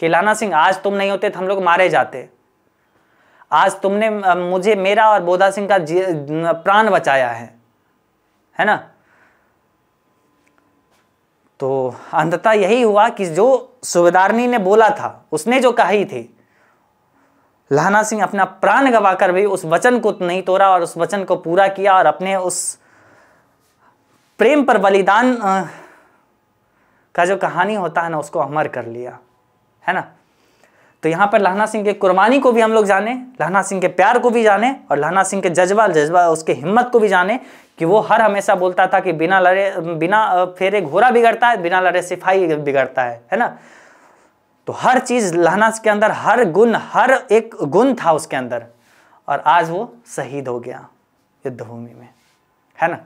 कि लाना सिंह आज तुम नहीं होते तो हम लोग मारे जाते आज तुमने मुझे मेरा और बोधा सिंह का प्राण बचाया है है ना तो अंततः यही हुआ कि जो सुबेदारनी ने बोला था उसने जो कही थी लहना सिंह अपना प्राण गवाकर भी उस वचन को नहीं तोड़ा और उस वचन को पूरा किया और अपने उस प्रेम पर बलिदान का जो कहानी होता है ना उसको अमर कर लिया है ना तो यहाँ पर लहना सिंह के कुर्बानी को भी हम लोग जाने लहना सिंह के प्यार को भी जाने और लहना सिंह के जज्बा जज्बा उसके हिम्मत को भी जाने कि वो हर हमेशा बोलता था कि बिना लड़े बिना फेरे घोरा बिगड़ता है बिना लड़े सिफाई बिगड़ता है है ना तो हर चीज़ लहना के अंदर हर गुण हर एक गुण था उसके अंदर और आज वो शहीद हो गया युद्धभूमि में है ना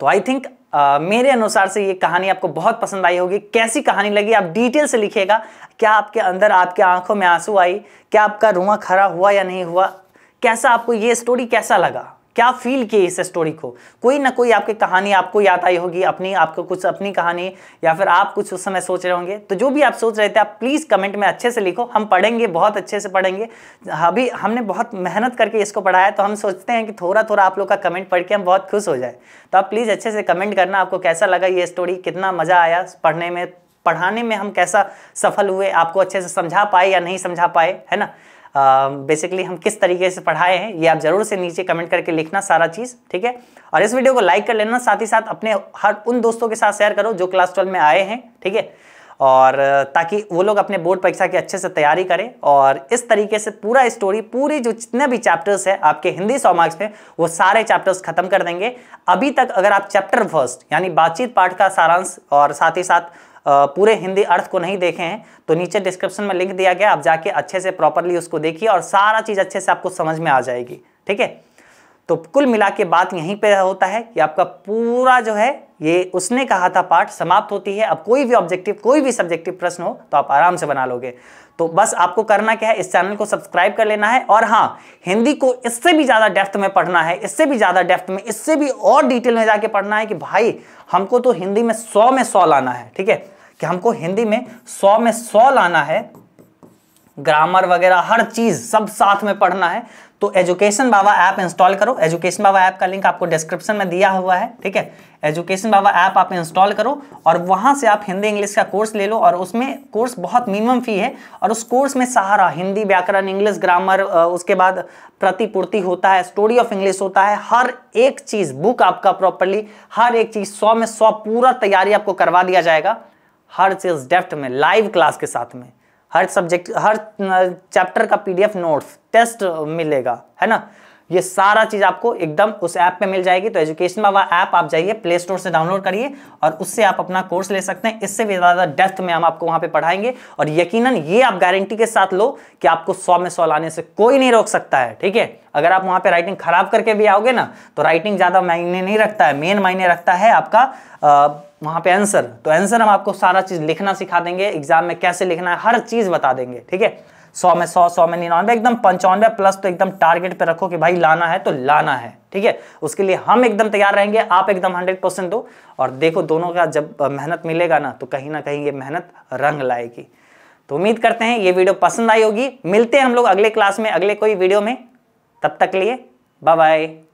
तो आई थिंक आ, मेरे अनुसार से ये कहानी आपको बहुत पसंद आई होगी कैसी कहानी लगी आप डिटेल से लिखिएगा क्या आपके अंदर आपके आंखों में आंसू आई क्या आपका रुआ खड़ा हुआ या नहीं हुआ कैसा आपको ये स्टोरी कैसा लगा क्या फील किए इस स्टोरी को कोई ना कोई आपकी कहानी आपको याद आई होगी अपनी आपको कुछ अपनी कहानी या फिर आप कुछ उस समय सोच रहे होंगे तो जो भी आप सोच रहे थे आप प्लीज़ कमेंट में अच्छे से लिखो हम पढ़ेंगे बहुत अच्छे से पढ़ेंगे अभी हमने बहुत मेहनत करके इसको पढ़ाया तो हम सोचते हैं कि थोड़ा थोड़ा आप लोग का कमेंट पढ़ के हम बहुत खुश हो जाए तो आप प्लीज़ अच्छे से कमेंट करना आपको कैसा लगा ये स्टोरी कितना मज़ा आया पढ़ने में पढ़ाने में हम कैसा सफल हुए आपको अच्छे से समझा पाए या नहीं समझा पाए है ना बेसिकली हम किस तरीके से पढ़ाए हैं ये आप जरूर से नीचे कमेंट करके लिखना सारा चीज़ ठीक है और इस वीडियो को लाइक कर लेना साथ ही साथ अपने हर उन दोस्तों के साथ शेयर करो जो क्लास ट्वेल्व में आए हैं ठीक है और ताकि वो लोग अपने बोर्ड परीक्षा की अच्छे से तैयारी करें और इस तरीके से पूरा स्टोरी पूरी जो जितने भी चैप्टर्स है आपके हिंदी सौ मार्क्स में वो सारे चैप्टर्स खत्म कर देंगे अभी तक अगर आप चैप्टर फर्स्ट यानी बातचीत पाठ का सारांश और साथ ही साथ पूरे हिंदी अर्थ को नहीं देखे हैं तो नीचे डिस्क्रिप्शन में लिंक दिया गया आप जाके अच्छे से प्रॉपरली उसको देखिए और सारा चीज़ अच्छे से आपको समझ में आ जाएगी ठीक है तो कुल मिला के बात यहीं पे होता है कि आपका पूरा जो है ये उसने कहा था पाठ समाप्त होती है अब कोई भी ऑब्जेक्टिव कोई भी सब्जेक्टिव प्रश्न हो तो आप आराम से बना लोगे तो बस आपको करना क्या है इस चैनल को सब्सक्राइब कर लेना है और हाँ हिंदी को इससे भी ज़्यादा डेफ्थ में पढ़ना है इससे भी ज़्यादा डेफ्थ में इससे भी और डिटेल में जाके पढ़ना है कि भाई हमको तो हिंदी में सौ में सौ लाना है ठीक है कि हमको हिंदी में सौ में सौ लाना है ग्रामर वगैरह हर चीज़ सब साथ में पढ़ना है तो एजुकेशन बाबा ऐप इंस्टॉल करो एजुकेशन बाबा ऐप का लिंक आपको डिस्क्रिप्शन में दिया हुआ है ठीक है एजुकेशन बाबा ऐप आप इंस्टॉल करो और वहां से आप हिंदी इंग्लिश का कोर्स ले लो और उसमें कोर्स बहुत मिनिमम फी है और उस कोर्स में सहारा हिंदी व्याकरण इंग्लिश ग्रामर उसके बाद प्रतिपूर्ति होता है स्टोरी ऑफ इंग्लिश होता है हर एक चीज़ बुक आपका प्रॉपरली हर एक चीज़ सौ में सौ पूरा तैयारी आपको करवा दिया जाएगा हर सेल्स डेफ्ट में लाइव क्लास के साथ में हर सब्जेक्ट हर चैप्टर का पीडीएफ नोट्स टेस्ट मिलेगा है ना ये सारा चीज आपको एकदम उस ऐप पे मिल जाएगी तो एजुकेशन बाबा ऐप आप जाइए प्ले स्टोर से डाउनलोड करिए और उससे आप अपना कोर्स ले सकते हैं इससे भी ज़्यादा डेप्थ में हम आपको वहां पे पढ़ाएंगे और यकीनन ये आप गारंटी के साथ लो कि आपको सौ में सौ लाने से कोई नहीं रोक सकता है ठीक है अगर आप वहां पर राइटिंग खराब करके भी आओगे ना तो राइटिंग ज़्यादा मायने नहीं रखता है मेन मायने रखता है आपका आ, वहां पे आंसर तो आंसर हम आपको सारा चीज़ लिखना सिखा देंगे एग्जाम में कैसे लिखना है हर चीज़ बता देंगे ठीक है सौ में सौ सौ में निन्यानवे एकदम पंचानवे प्लस तो एकदम टारगेट पे रखो कि भाई लाना है तो लाना है ठीक है उसके लिए हम एकदम तैयार रहेंगे आप एकदम हंड्रेड परसेंट दो और देखो दोनों का जब मेहनत मिलेगा ना तो कहीं ना कहीं ये मेहनत रंग लाएगी तो उम्मीद करते हैं ये वीडियो पसंद आई होगी मिलते हैं हम लोग अगले क्लास में अगले कोई वीडियो में तब तक लिए बाय